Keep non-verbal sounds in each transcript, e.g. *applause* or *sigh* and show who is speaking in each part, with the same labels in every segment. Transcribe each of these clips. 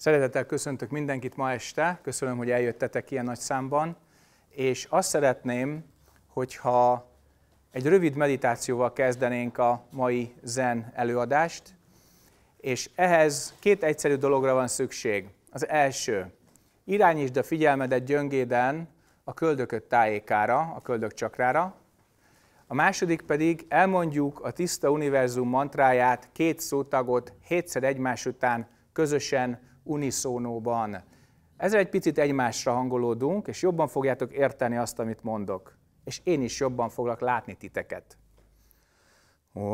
Speaker 1: Szeretettel köszöntök mindenkit ma este, köszönöm, hogy eljöttetek ilyen nagy számban, és azt szeretném, hogyha egy rövid meditációval kezdenénk a mai zen előadást, és ehhez két egyszerű dologra van szükség. Az első, irányítsd a figyelmedet gyöngéden a köldököt tájékára, a köldök csakrára, a második pedig elmondjuk a tiszta univerzum mantráját, két szótagot hétszer egymás után közösen uniszónóban. Ezzel egy picit egymásra hangolódunk, és jobban fogjátok érteni azt, amit mondok. És én is jobban foglak látni titeket. Om,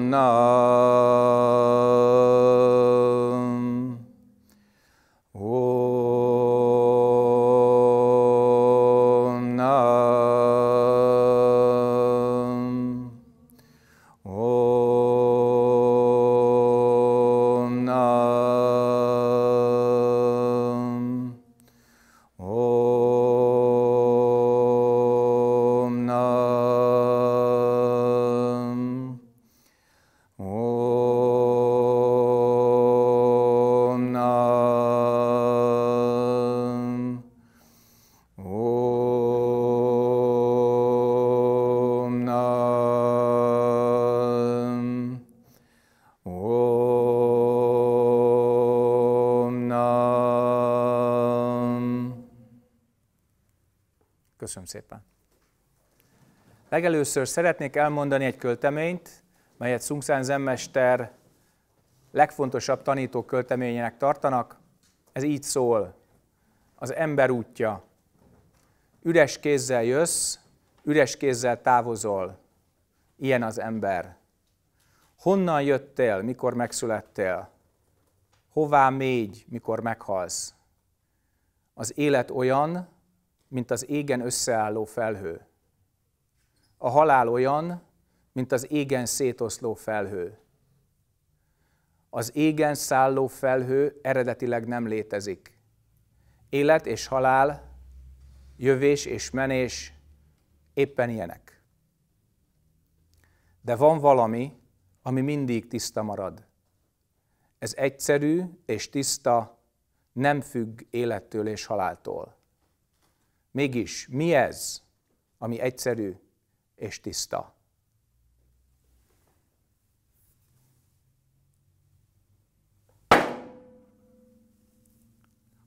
Speaker 1: nah. Köszönöm szépen. Legelőször szeretnék elmondani egy költeményt, melyet Szungszán Zemmester legfontosabb tanító költeményének tartanak. Ez így szól. Az ember útja. Üres kézzel jössz, üres kézzel távozol. Ilyen az ember. Honnan jöttél, mikor megszülettél? Hová mégy, mikor meghalsz? Az élet olyan, mint az égen összeálló felhő. A halál olyan, mint az égen szétoszló felhő. Az égen szálló felhő eredetileg nem létezik. Élet és halál, jövés és menés éppen ilyenek. De van valami, ami mindig tiszta marad. Ez egyszerű és tiszta, nem függ élettől és haláltól. Mégis mi ez, ami egyszerű és tiszta?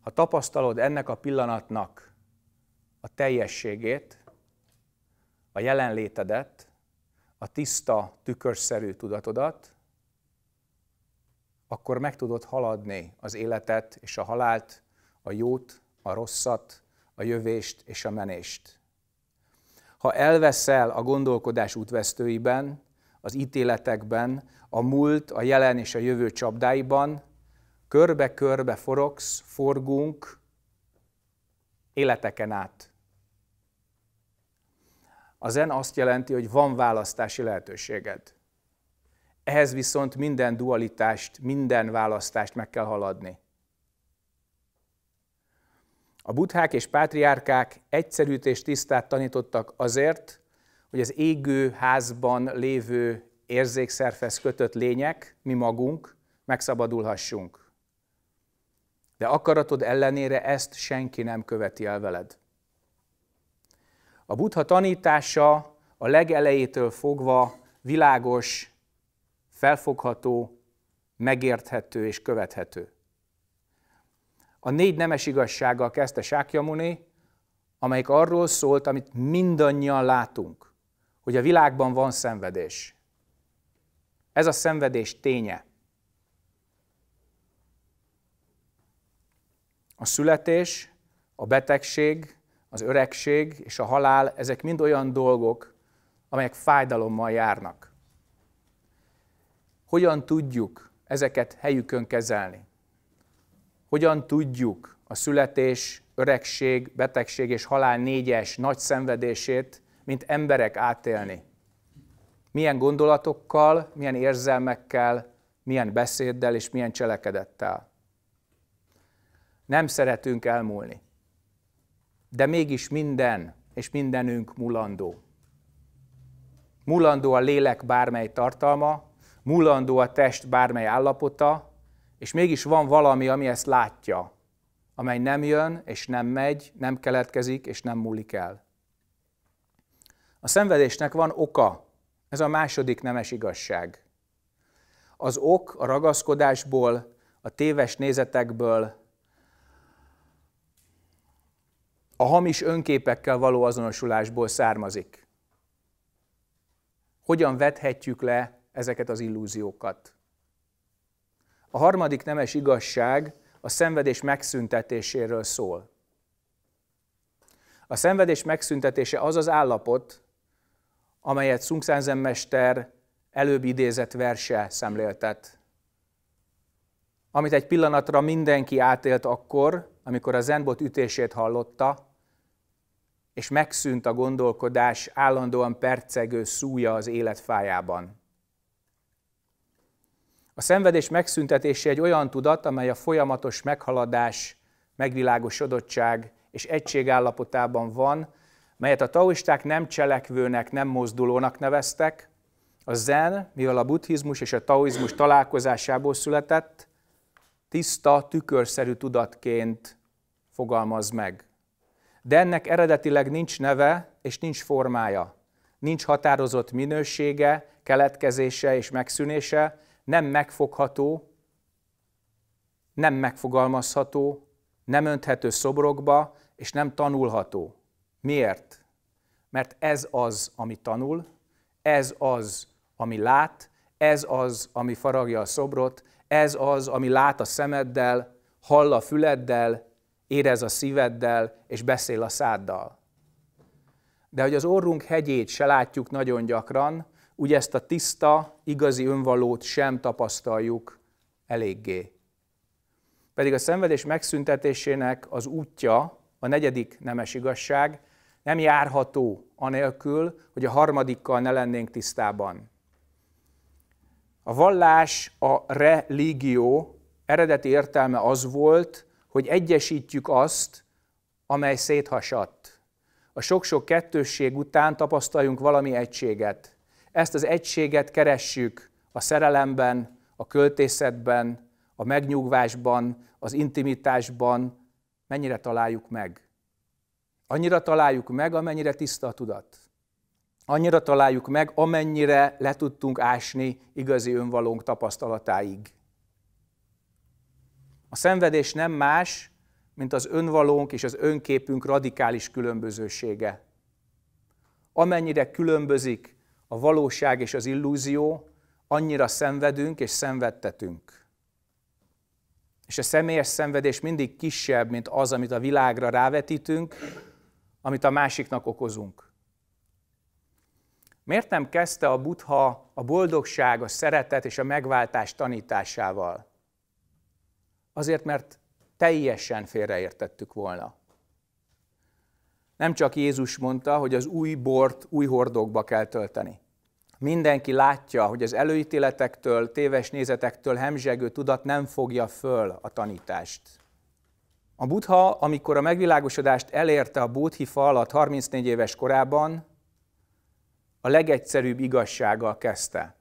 Speaker 1: Ha tapasztalod ennek a pillanatnak a teljességét, a jelenlétedet, a tiszta, tükörszerű tudatodat, akkor meg tudod haladni az életet és a halált, a jót, a rosszat, a jövést és a menést. Ha elveszel a gondolkodás útvesztőiben, az ítéletekben, a múlt, a jelen és a jövő csapdáiban, körbe-körbe forogsz, forgunk életeken át. A zen azt jelenti, hogy van választási lehetőséged. Ehhez viszont minden dualitást, minden választást meg kell haladni. A buthák és pátriárkák egyszerűt és tisztát tanítottak azért, hogy az égő házban lévő érzékszerfesz kötött lények, mi magunk, megszabadulhassunk. De akaratod ellenére ezt senki nem követi el veled. A buddha tanítása a legelejétől fogva világos, felfogható, megérthető és követhető a négy nemes igazsággal kezdte Sákjamuné, amelyik arról szólt, amit mindannyian látunk, hogy a világban van szenvedés. Ez a szenvedés ténye. A születés, a betegség, az öregség és a halál, ezek mind olyan dolgok, amelyek fájdalommal járnak. Hogyan tudjuk ezeket helyükön kezelni? Hogyan tudjuk a születés, öregség, betegség és halál négyes nagy szenvedését, mint emberek átélni? Milyen gondolatokkal, milyen érzelmekkel, milyen beszéddel és milyen cselekedettel? Nem szeretünk elmúlni, de mégis minden és mindenünk mulandó. Mulandó a lélek bármely tartalma, mulandó a test bármely állapota, és mégis van valami, ami ezt látja, amely nem jön, és nem megy, nem keletkezik, és nem múlik el. A szenvedésnek van oka. Ez a második nemes igazság. Az ok a ragaszkodásból, a téves nézetekből, a hamis önképekkel való azonosulásból származik. Hogyan vethetjük le ezeket az illúziókat? A harmadik nemes igazság a szenvedés megszüntetéséről szól. A szenvedés megszüntetése az az állapot, amelyet Szungszánzen mester előbb idézett verse szemléltet. Amit egy pillanatra mindenki átélt akkor, amikor a zenbot ütését hallotta, és megszűnt a gondolkodás állandóan percegő szúja az élet fájában. A szenvedés megszüntetése egy olyan tudat, amely a folyamatos meghaladás, megvilágosodottság és egység állapotában van, melyet a taoisták nem cselekvőnek, nem mozdulónak neveztek. A zen, mivel a buddhizmus és a taoizmus találkozásából született, tiszta, tükörszerű tudatként fogalmaz meg. De ennek eredetileg nincs neve és nincs formája. Nincs határozott minősége, keletkezése és megszűnése, nem megfogható, nem megfogalmazható, nem önthető szobrokba, és nem tanulható. Miért? Mert ez az, ami tanul, ez az, ami lát, ez az, ami faragja a szobrot, ez az, ami lát a szemeddel, hall a füleddel, érez a szíveddel, és beszél a száddal. De hogy az orrunk hegyét se látjuk nagyon gyakran, úgy ezt a tiszta, igazi önvalót sem tapasztaljuk eléggé. Pedig a szenvedés megszüntetésének az útja, a negyedik nemes igazság, nem járható anélkül, hogy a harmadikkal ne lennénk tisztában. A vallás, a religió eredeti értelme az volt, hogy egyesítjük azt, amely széthasadt. A sok-sok kettősség után tapasztaljunk valami egységet. Ezt az egységet keressük a szerelemben, a költészetben, a megnyugvásban, az intimitásban. Mennyire találjuk meg? Annyira találjuk meg, amennyire tiszta a tudat. Annyira találjuk meg, amennyire le tudtunk ásni igazi önvalónk tapasztalatáig. A szenvedés nem más, mint az önvalónk és az önképünk radikális különbözősége. Amennyire különbözik a valóság és az illúzió, annyira szenvedünk és szenvedtetünk. És a személyes szenvedés mindig kisebb, mint az, amit a világra rávetítünk, amit a másiknak okozunk. Miért nem kezdte a buddha a boldogság, a szeretet és a megváltás tanításával? Azért, mert teljesen félreértettük volna. Nem csak Jézus mondta, hogy az új bort új hordókba kell tölteni. Mindenki látja, hogy az előítéletektől, téves nézetektől hemzsegő tudat nem fogja föl a tanítást. A Buddha, amikor a megvilágosodást elérte a Bódhifa falat 34 éves korában, a legegyszerűbb igazsággal kezdte.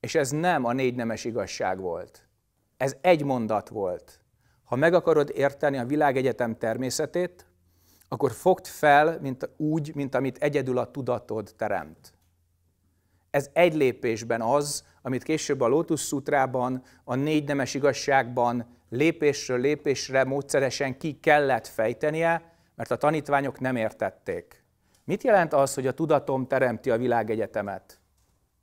Speaker 1: És ez nem a négy nemes igazság volt. Ez egy mondat volt. Ha meg akarod érteni a világegyetem természetét, akkor fogd fel mint, úgy, mint amit egyedül a tudatod teremt. Ez egy lépésben az, amit később a Lotus Sutrában, a négy nemes igazságban lépésről lépésre módszeresen ki kellett fejtenie, mert a tanítványok nem értették. Mit jelent az, hogy a tudatom teremti a világegyetemet?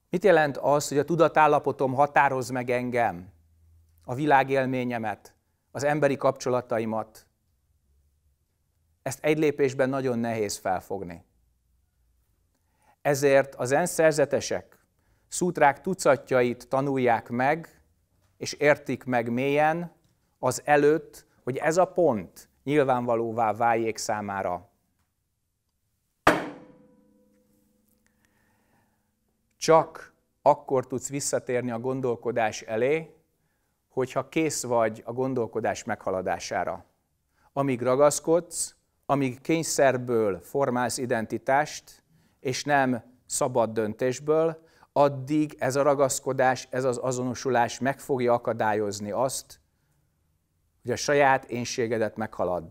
Speaker 1: Mit jelent az, hogy a tudatállapotom határoz meg engem, a világélményemet, az emberi kapcsolataimat, ezt egy lépésben nagyon nehéz felfogni. Ezért az ENSZ szerzetesek szútrák tucatjait tanulják meg, és értik meg mélyen az előtt, hogy ez a pont nyilvánvalóvá váljék számára. Csak akkor tudsz visszatérni a gondolkodás elé, hogyha kész vagy a gondolkodás meghaladására. Amíg ragaszkodsz, amíg kényszerből formálsz identitást, és nem szabad döntésből, addig ez a ragaszkodás, ez az azonosulás meg fogja akadályozni azt, hogy a saját énségedet meghalad,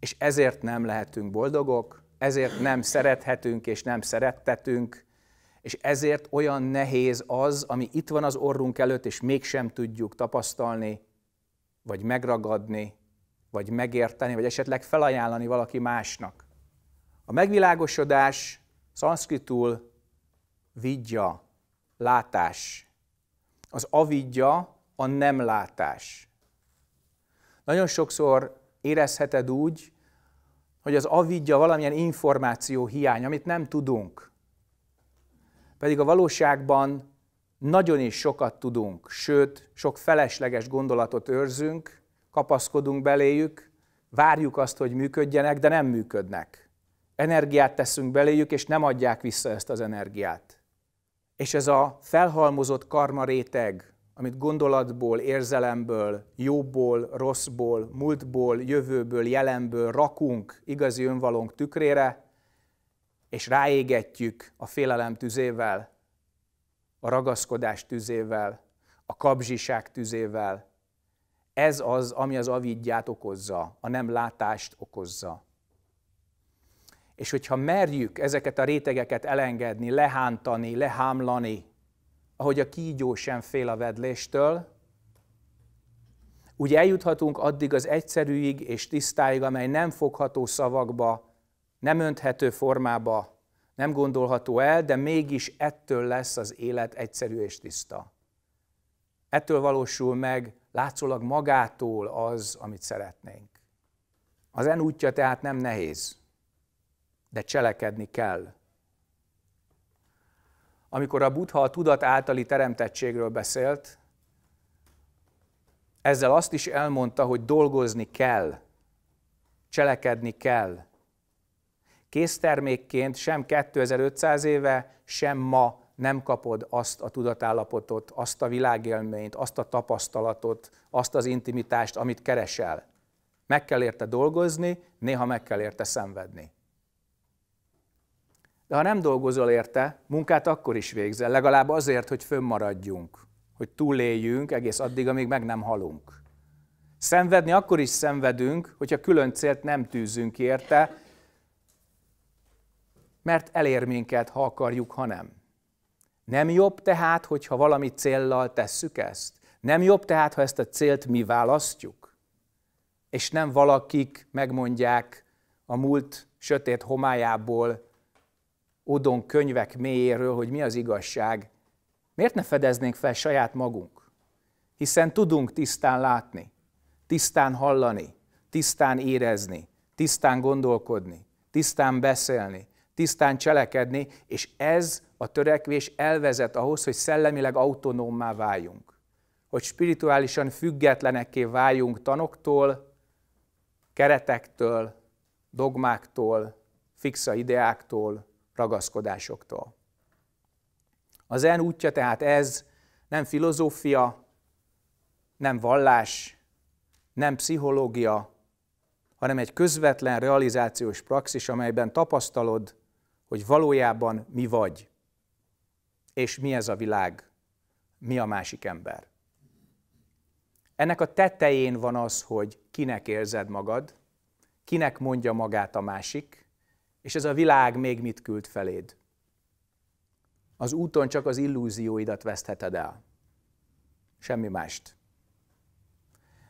Speaker 1: És ezért nem lehetünk boldogok, ezért nem szerethetünk és nem szerettetünk, és ezért olyan nehéz az, ami itt van az orrunk előtt, és mégsem tudjuk tapasztalni, vagy megragadni, vagy megérteni, vagy esetleg felajánlani valaki másnak. A megvilágosodás szanszkritul vidja, látás. Az avidja a nem látás. Nagyon sokszor érezheted úgy, hogy az avidja valamilyen információ hiány, amit nem tudunk. Pedig a valóságban nagyon is sokat tudunk, sőt, sok felesleges gondolatot őrzünk, kapaszkodunk beléjük, várjuk azt, hogy működjenek, de nem működnek. Energiát teszünk beléjük, és nem adják vissza ezt az energiát. És ez a felhalmozott karma réteg, amit gondolatból, érzelemből, jóból, rosszból, múltból, jövőből, jelenből rakunk igazi önvalónk tükrére, és ráégetjük a félelem tüzével, a ragaszkodás tüzével, a kapzsiság tüzével, ez az, ami az avidját okozza, a nem látást okozza. És hogyha merjük ezeket a rétegeket elengedni, lehántani, lehámlani, ahogy a kígyó sem fél a vedléstől, úgy eljuthatunk addig az egyszerűig és tisztáig, amely nem fogható szavakba, nem önthető formába, nem gondolható el, de mégis ettől lesz az élet egyszerű és tiszta. Ettől valósul meg látszólag magától az, amit szeretnénk. Az en útja tehát nem nehéz, de cselekedni kell. Amikor a Buddha a tudat általi teremtettségről beszélt, ezzel azt is elmondta, hogy dolgozni kell, cselekedni kell. Késztermékként sem 2500 éve, sem ma nem kapod azt a tudatállapotot, azt a világélményt, azt a tapasztalatot, azt az intimitást, amit keresel. Meg kell érte dolgozni, néha meg kell érte szenvedni. De ha nem dolgozol érte, munkát akkor is végzel, legalább azért, hogy fönnmaradjunk, hogy túléljünk egész addig, amíg meg nem halunk. Szenvedni akkor is szenvedünk, hogyha külön célt nem tűzünk érte, mert elér minket, ha akarjuk, ha nem. Nem jobb tehát, hogyha valami céllal tesszük ezt? Nem jobb tehát, ha ezt a célt mi választjuk? És nem valakik megmondják a múlt sötét homályából, odon könyvek mélyéről, hogy mi az igazság. Miért ne fedeznénk fel saját magunk? Hiszen tudunk tisztán látni, tisztán hallani, tisztán érezni, tisztán gondolkodni, tisztán beszélni, tisztán cselekedni, és ez a törekvés elvezet ahhoz, hogy szellemileg autonómmá váljunk, hogy spirituálisan függetlenekké váljunk tanoktól, keretektől, dogmáktól, fixa ideáktól, ragaszkodásoktól. Az en útja tehát ez nem filozófia, nem vallás, nem pszichológia, hanem egy közvetlen realizációs praxis, amelyben tapasztalod, hogy valójában mi vagy és mi ez a világ, mi a másik ember. Ennek a tetején van az, hogy kinek érzed magad, kinek mondja magát a másik, és ez a világ még mit küld feléd. Az úton csak az illúzióidat vesztheted el. Semmi mást.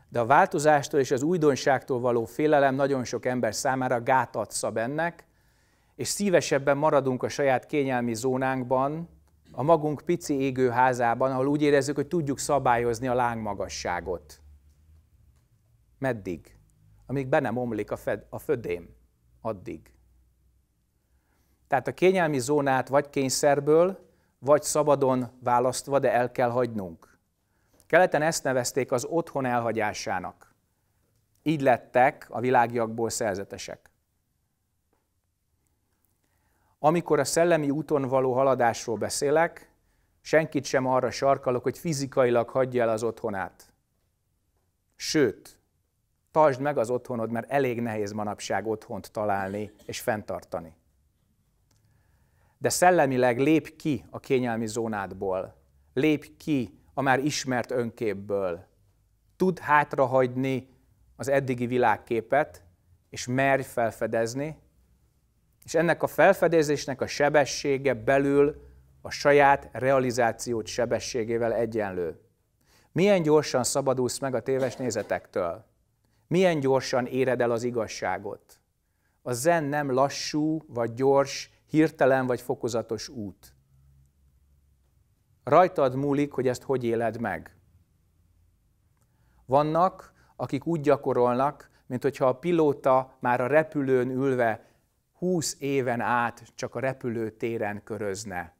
Speaker 1: De a változástól és az újdonságtól való félelem nagyon sok ember számára gátat szab ennek, és szívesebben maradunk a saját kényelmi zónánkban, a magunk pici égőházában, ahol úgy érezzük, hogy tudjuk szabályozni a lángmagasságot. Meddig? Amíg be nem omlik a, fed, a födém, addig. Tehát a kényelmi zónát vagy kényszerből, vagy szabadon választva, de el kell hagynunk. Keleten ezt nevezték az otthon elhagyásának. Így lettek a világiakból szerzetesek amikor a szellemi úton való haladásról beszélek, senkit sem arra sarkalok, hogy fizikailag hagyja el az otthonát. Sőt, tartsd meg az otthonod, mert elég nehéz manapság otthont találni és fenntartani. De szellemileg lép ki a kényelmi zónádból, lép ki a már ismert önképből. Tud hátrahagyni az eddigi világképet, és merj felfedezni, és ennek a felfedezésnek a sebessége belül a saját realizációt sebességével egyenlő. Milyen gyorsan szabadulsz meg a téves nézetektől? Milyen gyorsan éred el az igazságot? A zen nem lassú vagy gyors, hirtelen vagy fokozatos út. Rajtad múlik, hogy ezt hogy éled meg. Vannak, akik úgy gyakorolnak, mint hogyha a pilóta már a repülőn ülve húsz éven át csak a repülőtéren körözne.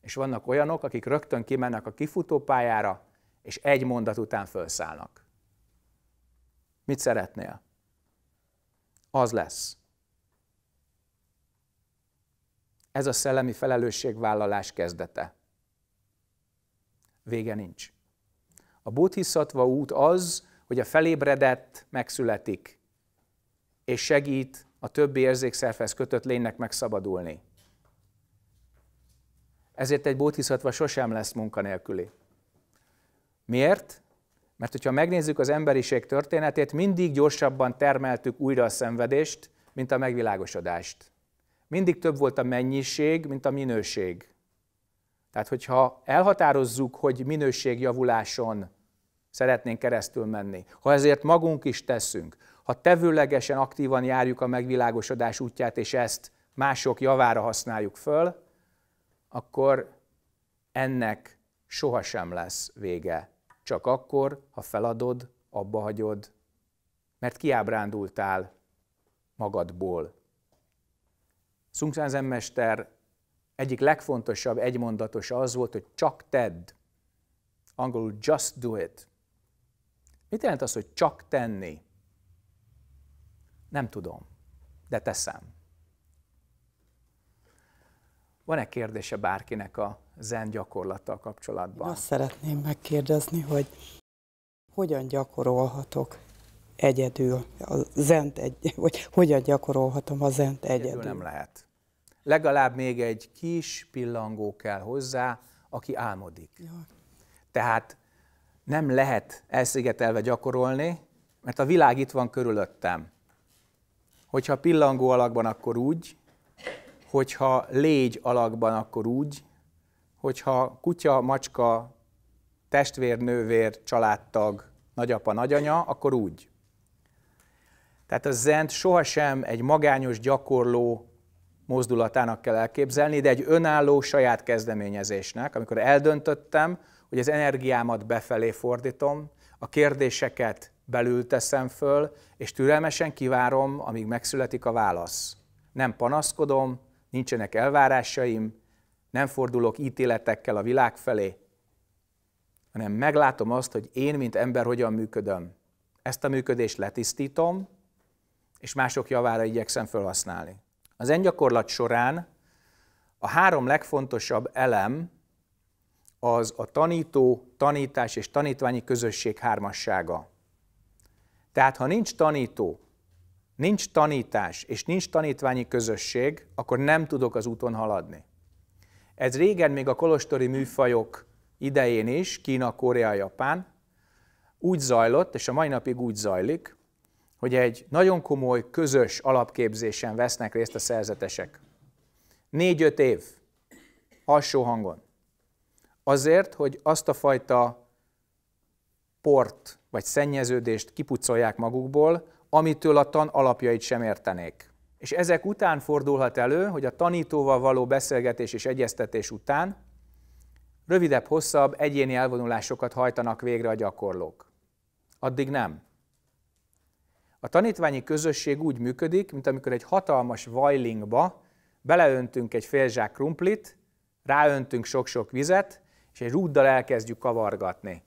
Speaker 1: És vannak olyanok, akik rögtön kimennek a kifutópályára, és egy mondat után felszállnak. Mit szeretnél? Az lesz. Ez a szellemi felelősségvállalás kezdete. Vége nincs. A buddhiszatva út az, hogy a felébredett megszületik, és segít a többi érzékszervhez kötött lénynek megszabadulni. Ezért egy bódhiszatva sosem lesz munkanélküli. Miért? Mert hogyha megnézzük az emberiség történetét, mindig gyorsabban termeltük újra a szenvedést, mint a megvilágosodást. Mindig több volt a mennyiség, mint a minőség. Tehát, hogyha elhatározzuk, hogy minőségjavuláson szeretnénk keresztül menni, ha ezért magunk is teszünk, ha tevőlegesen aktívan járjuk a megvilágosodás útját, és ezt mások javára használjuk föl, akkor ennek sohasem lesz vége. Csak akkor, ha feladod, abba hagyod, mert kiábrándultál magadból. Szungszán zenmester egyik legfontosabb egymondatosa az volt, hogy csak tedd. Angolul just do it. Mit jelent az, hogy csak tenni? Nem tudom, de teszem. Van-e kérdése bárkinek a zen gyakorlattal kapcsolatban? Én azt
Speaker 2: szeretném megkérdezni, hogy hogyan gyakorolhatok egyedül a zent, egy,
Speaker 3: vagy hogyan gyakorolhatom a zent egyedül? egyedül nem
Speaker 1: lehet. Legalább még egy kis pillangó kell hozzá, aki álmodik. Ja. Tehát nem lehet elszigetelve gyakorolni, mert a világ itt van körülöttem. Hogyha pillangó alakban, akkor úgy, hogyha légy alakban, akkor úgy, hogyha kutya, macska, testvér, nővér, családtag, nagyapa, nagyanya, akkor úgy. Tehát a zent sohasem egy magányos gyakorló mozdulatának kell elképzelni, de egy önálló saját kezdeményezésnek, amikor eldöntöttem, hogy az energiámat befelé fordítom, a kérdéseket belül teszem föl, és türelmesen kivárom, amíg megszületik a válasz. Nem panaszkodom, nincsenek elvárásaim, nem fordulok ítéletekkel a világ felé, hanem meglátom azt, hogy én, mint ember, hogyan működöm. Ezt a működést letisztítom, és mások javára igyekszem felhasználni. Az engyakorlat során a három legfontosabb elem az a tanító, tanítás és tanítványi közösség hármassága. Tehát ha nincs tanító, nincs tanítás és nincs tanítványi közösség, akkor nem tudok az úton haladni. Ez régen még a kolostori műfajok idején is, Kína, Korea, Japán, úgy zajlott, és a mai napig úgy zajlik, hogy egy nagyon komoly közös alapképzésen vesznek részt a szerzetesek. Négy-öt év, alsó hangon. Azért, hogy azt a fajta port, vagy szennyeződést kipucolják magukból, amitől a tan alapjait sem értenék. És ezek után fordulhat elő, hogy a tanítóval való beszélgetés és egyeztetés után rövidebb, hosszabb egyéni elvonulásokat hajtanak végre a gyakorlók. Addig nem. A tanítványi közösség úgy működik, mint amikor egy hatalmas vajlingba beleöntünk egy fél zsák krumplit, ráöntünk sok-sok vizet, és egy rúddal elkezdjük kavargatni.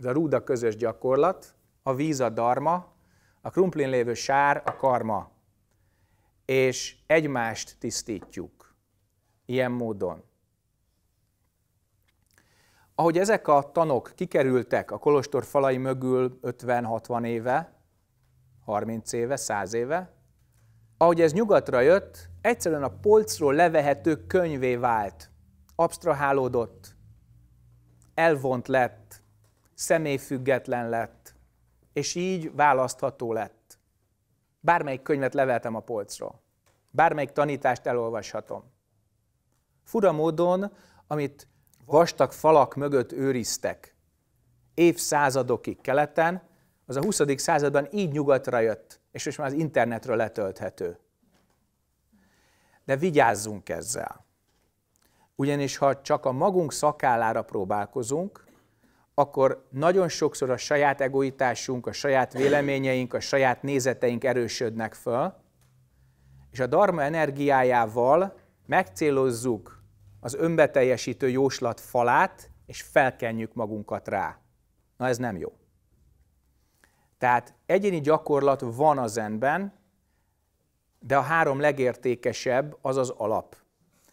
Speaker 1: Ez a rúda közös gyakorlat, a víz a darma, a krumplin lévő sár a karma. És egymást tisztítjuk ilyen módon. Ahogy ezek a tanok kikerültek a kolostor falai mögül 50-60 éve, 30 éve, 100 éve, ahogy ez nyugatra jött, egyszerűen a polcról levehető könyvé vált, abstrahálódott, elvont lett, személyfüggetlen lett, és így választható lett. Bármelyik könyvet leveltem a polcra, bármelyik tanítást elolvashatom. Fura módon, amit vastag falak mögött őriztek évszázadokig keleten, az a 20. században így nyugatra jött, és most már az internetről letölthető. De vigyázzunk ezzel. Ugyanis ha csak a magunk szakállára próbálkozunk, akkor nagyon sokszor a saját egoitásunk, a saját véleményeink, a saját nézeteink erősödnek föl, és a dharma energiájával megcélozzuk az önbeteljesítő jóslat falát, és felkenjük magunkat rá. Na ez nem jó. Tehát egyéni gyakorlat van a zenben, de a három legértékesebb az az alap.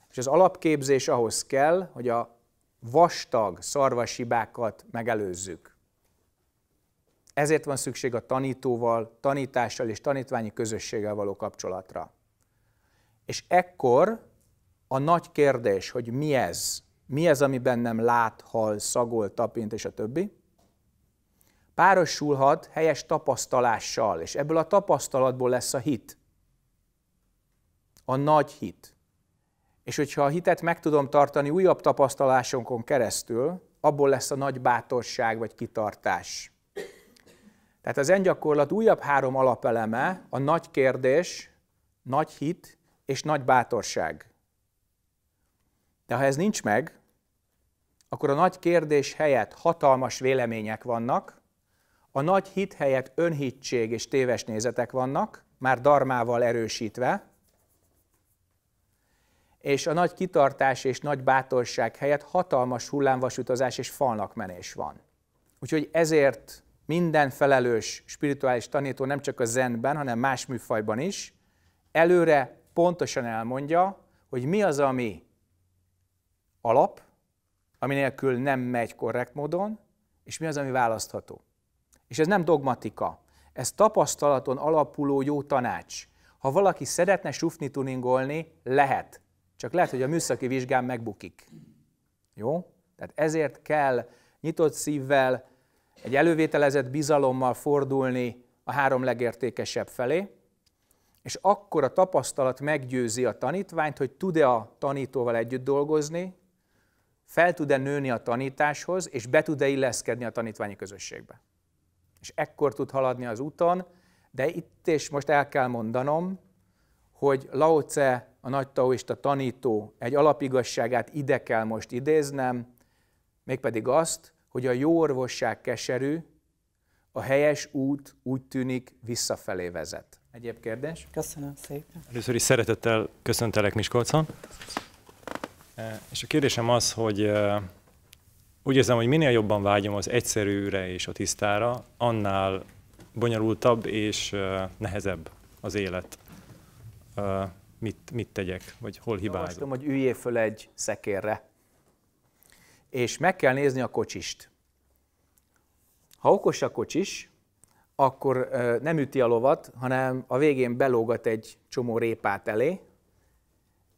Speaker 1: És az alapképzés ahhoz kell, hogy a vastag szarvasibákat megelőzzük. Ezért van szükség a tanítóval, tanítással és tanítványi közösséggel való kapcsolatra. És ekkor a nagy kérdés, hogy mi ez, mi ez, ami bennem lát, hal, szagol, tapint és a többi, párosulhat helyes tapasztalással, és ebből a tapasztalatból lesz a hit. A nagy hit. És hogyha a hitet meg tudom tartani újabb tapasztalásonkon keresztül, abból lesz a nagy bátorság vagy kitartás. Tehát az engyakorlat újabb három alapeleme a nagy kérdés, nagy hit és nagy bátorság. De ha ez nincs meg, akkor a nagy kérdés helyett hatalmas vélemények vannak, a nagy hit helyett önhitség és téves nézetek vannak, már darmával erősítve, és a nagy kitartás és nagy bátorság helyett hatalmas hullámvasutazás és menés van. Úgyhogy ezért minden felelős spirituális tanító nem csak a zenben, hanem más műfajban is előre pontosan elmondja, hogy mi az, ami alap, ami nélkül nem megy korrekt módon, és mi az, ami választható. És ez nem dogmatika, ez tapasztalaton alapuló jó tanács. Ha valaki szeretne sufni tuningolni, lehet. Csak lehet, hogy a műszaki vizsgán megbukik. Jó? Tehát ezért kell nyitott szívvel, egy elővételezett bizalommal fordulni a három legértékesebb felé, és akkor a tapasztalat meggyőzi a tanítványt, hogy tud-e a tanítóval együtt dolgozni, fel tud-e nőni a tanításhoz, és be tud-e illeszkedni a tanítványi közösségbe. És ekkor tud haladni az úton, de itt és most el kell mondanom, hogy Laoce a nagy taoista tanító egy alapigasságát ide kell most idéznem, mégpedig azt, hogy a jó orvosság keserű, a helyes út úgy tűnik visszafelé vezet. Egyéb kérdés? Köszönöm szépen.
Speaker 4: Először is szeretettel köszöntelek Miskolcon. E, és a kérdésem az, hogy e, úgy érzem, hogy minél jobban vágyom az egyszerűre és a tisztára, annál bonyolultabb és e, nehezebb az élet mit, mit tegyek, vagy hol hibázok? Javaslom,
Speaker 1: hogy üljél föl egy szekérre, és meg kell nézni a kocsist. Ha okos a kocsis, akkor nem üti a lovat, hanem a végén belógat egy csomó répát elé,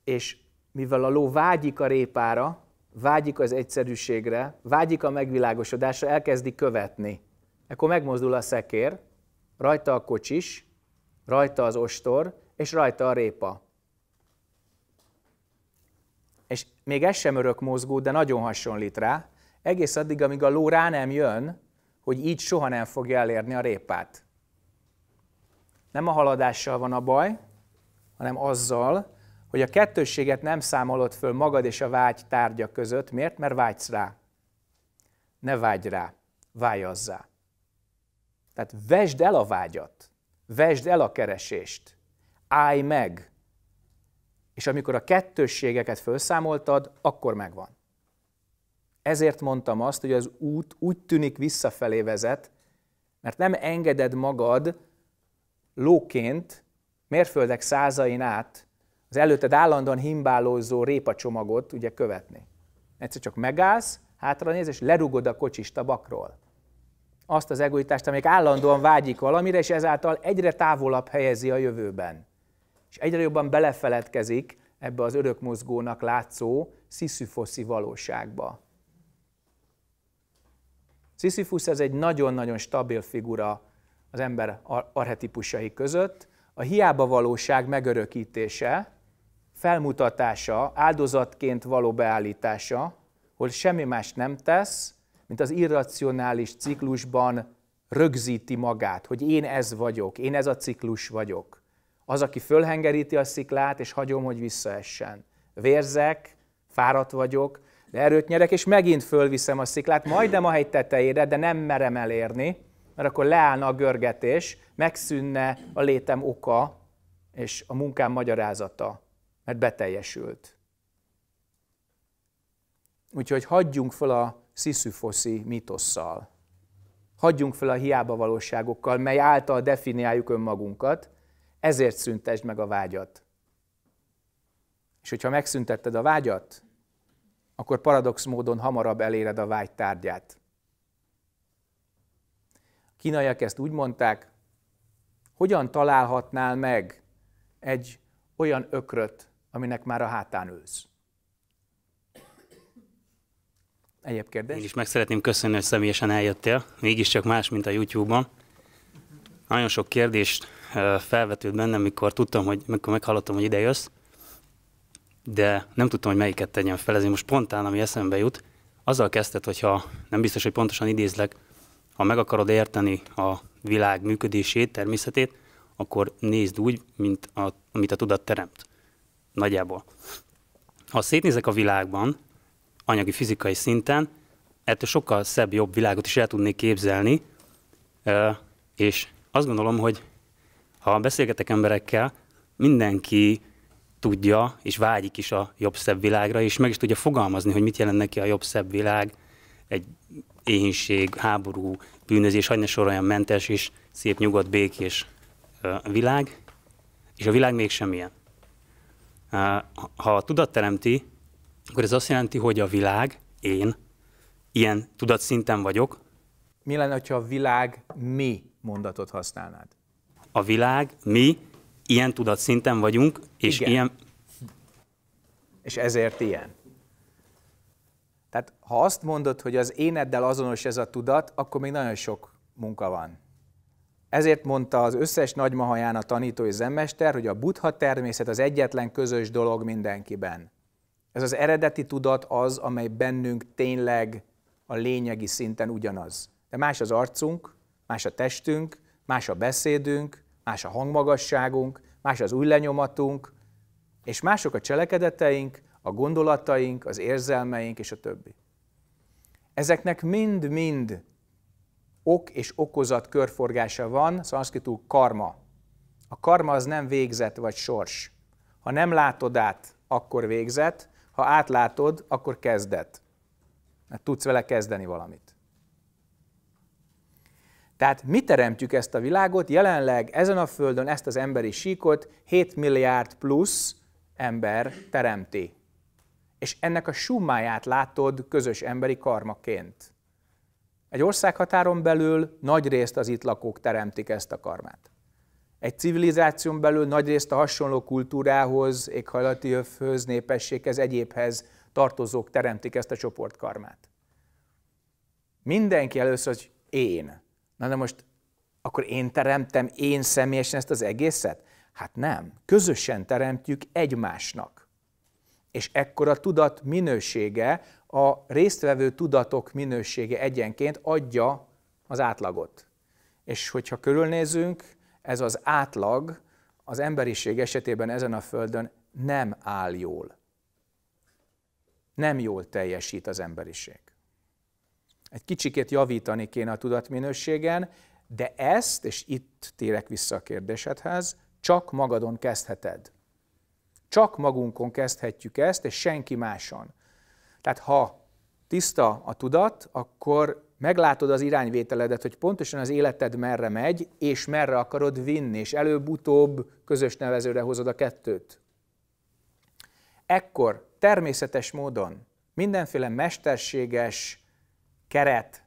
Speaker 1: és mivel a ló vágyik a répára, vágyik az egyszerűségre, vágyik a megvilágosodásra, elkezdi követni. Ekkor megmozdul a szekér, rajta a kocsis, rajta az ostor, és rajta a répa és még ez sem örök mozgó, de nagyon hasonlít rá, egész addig, amíg a ló rá nem jön, hogy így soha nem fogja elérni a répát. Nem a haladással van a baj, hanem azzal, hogy a kettősséget nem számolod föl magad és a vágy tárgya között. Miért? Mert vágysz rá. Ne vágy rá, azzá. Tehát vesd el a vágyat, vesd el a keresést, állj meg, és amikor a kettősségeket felszámoltad, akkor megvan. Ezért mondtam azt, hogy az út úgy tűnik visszafelé vezet, mert nem engeded magad lóként mérföldek százain át az előtted állandóan himbálózó répacsomagot ugye követni. Egyszer csak megállsz, hátra néz, és lerugod a kocsist a bakról. Azt az egoitást, amelyik állandóan vágyik valamire, és ezáltal egyre távolabb helyezi a jövőben és egyre jobban belefeledkezik ebbe az örökmozgónak látszó sziszüfoszi valóságba. Sisyphus ez egy nagyon-nagyon stabil figura az ember arhetipusai között. A hiába valóság megörökítése, felmutatása, áldozatként való beállítása, hol semmi más nem tesz, mint az irracionális ciklusban rögzíti magát, hogy én ez vagyok, én ez a ciklus vagyok. Az, aki fölhengeríti a sziklát, és hagyom, hogy visszaessen. Vérzek, fáradt vagyok, de erőt nyerek, és megint fölviszem a sziklát, majdnem a hegy tetejére, de nem merem elérni, mert akkor leállna a görgetés, megszűnne a létem oka, és a munkám magyarázata, mert beteljesült. Úgyhogy hagyjunk fel a sziszűfoszi mitosszal. Hagyjunk fel a hiába valóságokkal, mely által definiáljuk önmagunkat, ezért szüntesd meg a vágyat. És hogyha megszüntetted a vágyat, akkor paradox módon hamarabb eléred a vágy tárgyát. A kínaiak ezt úgy mondták, hogyan találhatnál meg egy olyan ökröt, aminek már a hátán ülsz? Egyéb kérdés? Én is
Speaker 2: meg szeretném köszönni, hogy személyesen eljöttél. Mégiscsak más, mint a YouTube-ban. Nagyon sok kérdést felvetült bennem, mikor tudtam, hogy mikor meghallottam, hogy ide jössz, de nem tudtam, hogy melyiket tegyem fel, ezért most spontán, ami eszembe jut, azzal kezdted, hogyha nem biztos, hogy pontosan idézlek, ha meg akarod érteni a világ működését, természetét, akkor nézd úgy, mint a, amit a tudat teremt. Nagyjából. Ha szétnézek a világban, anyagi, fizikai szinten, ettől sokkal szebb, jobb világot is el tudnék képzelni, és azt gondolom, hogy ha beszélgetek emberekkel, mindenki tudja és vágyik is a jobb-szebb világra, és meg is tudja fogalmazni, hogy mit jelent neki a jobb-szebb világ, egy éhínség, háború, bűnözés, sor olyan mentes és szép, nyugodt, békés világ, és a világ mégsem ilyen. Ha a tudat teremti, akkor ez azt jelenti, hogy a világ, én, ilyen tudatszinten vagyok.
Speaker 1: Mi lenne, ha a világ mi mondatot használnád?
Speaker 2: a világ, mi ilyen tudatszinten vagyunk, és Igen. ilyen...
Speaker 1: És ezért ilyen. Tehát ha azt mondod, hogy az éneddel azonos ez a tudat, akkor még nagyon sok munka van. Ezért mondta az összes nagymahaján a tanító és zenmester, hogy a buddha természet az egyetlen közös dolog mindenkiben. Ez az eredeti tudat az, amely bennünk tényleg a lényegi szinten ugyanaz. De más az arcunk, más a testünk, más a beszédünk, más a hangmagasságunk, más az új lenyomatunk, és mások a cselekedeteink, a gondolataink, az érzelmeink és a többi. Ezeknek mind-mind ok és okozat körforgása van, szanszkritul karma. A karma az nem végzet vagy sors. Ha nem látod át, akkor végzet, ha átlátod, akkor kezdet. Mert tudsz vele kezdeni valamit. Tehát mi teremtjük ezt a világot, jelenleg ezen a földön ezt az emberi síkot 7 milliárd plusz ember teremti. És ennek a summáját látod közös emberi karmaként. Egy országhatáron belül nagy részt az itt lakók teremtik ezt a karmát. Egy civilizáción belül nagy részt a hasonló kultúrához, éghajlati öfhöz, népességhez, egyébhez tartozók teremtik ezt a csoportkarmát. Mindenki először, hogy én. Na de most akkor én teremtem én személyesen ezt az egészet? Hát nem. Közösen teremtjük egymásnak. És ekkor a tudat minősége, a résztvevő tudatok minősége egyenként adja az átlagot. És hogyha körülnézünk, ez az átlag az emberiség esetében ezen a földön nem áll jól. Nem jól teljesít az emberiség egy kicsikét javítani kéne a tudatminőségen, de ezt, és itt térek vissza a kérdésedhez, csak magadon kezdheted. Csak magunkon kezdhetjük ezt, és senki máson. Tehát ha tiszta a tudat, akkor meglátod az irányvételedet, hogy pontosan az életed merre megy, és merre akarod vinni, és előbb-utóbb közös nevezőre hozod a kettőt. Ekkor természetes módon mindenféle mesterséges keret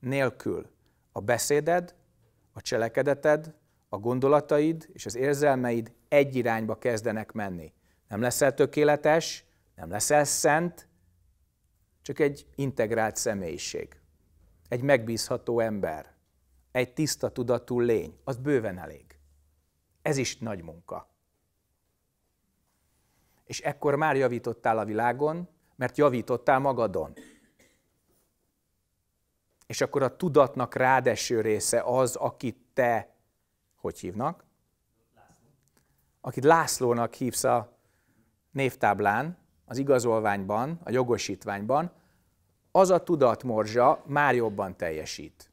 Speaker 1: nélkül a beszéded, a cselekedeted, a gondolataid és az érzelmeid egy irányba kezdenek menni. Nem leszel tökéletes, nem leszel szent, csak egy integrált személyiség, egy megbízható ember, egy tiszta tudatú lény, az bőven elég. Ez is nagy munka. És ekkor már javítottál a világon, mert javítottál magadon. És akkor a tudatnak rádeső része az, akit te, hogy hívnak? Akit Lászlónak hívsz a névtáblán, az igazolványban, a jogosítványban, az a tudatmorzsa már jobban teljesít.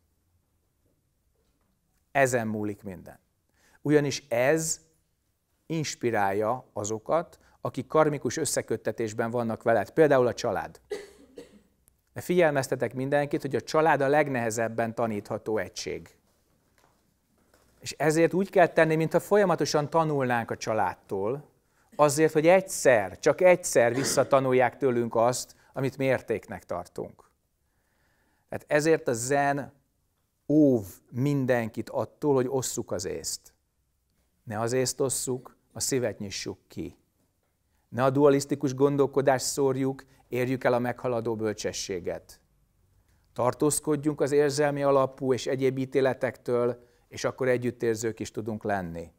Speaker 1: Ezen múlik minden. Ugyanis ez inspirálja azokat, akik karmikus összeköttetésben vannak veled, például a család. De figyelmeztetek mindenkit, hogy a család a legnehezebben tanítható egység. És ezért úgy kell tenni, mintha folyamatosan tanulnánk a családtól, azért, hogy egyszer, csak egyszer visszatanulják tőlünk azt, amit mértéknek tartunk. Tehát ezért a zen óv mindenkit attól, hogy osszuk az észt. Ne az észt osszuk, a szívet nyissuk ki. Ne a dualisztikus gondolkodást szórjuk, Érjük el a meghaladó bölcsességet. Tartózkodjunk az érzelmi alapú és egyéb ítéletektől, és akkor együttérzők is tudunk lenni.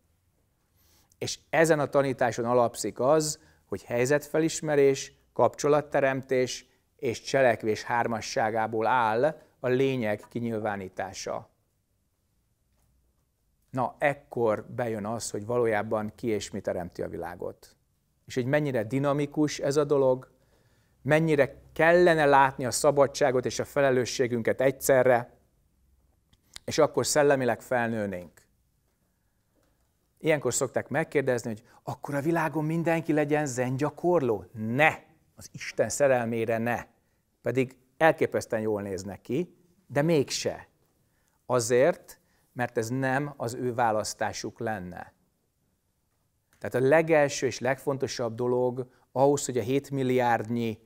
Speaker 1: És ezen a tanításon alapszik az, hogy helyzetfelismerés, kapcsolatteremtés és cselekvés hármasságából áll a lényeg kinyilvánítása. Na, ekkor bejön az, hogy valójában ki és mi teremti a világot. És hogy mennyire dinamikus ez a dolog, mennyire kellene látni a szabadságot és a felelősségünket egyszerre, és akkor szellemileg felnőnénk. Ilyenkor szokták megkérdezni, hogy akkor a világon mindenki legyen zengyakorló? Ne! Az Isten szerelmére ne! Pedig elképesztően jól néznek ki, de mégse. Azért, mert ez nem az ő választásuk lenne. Tehát a legelső és legfontosabb dolog ahhoz, hogy a 7 milliárdnyi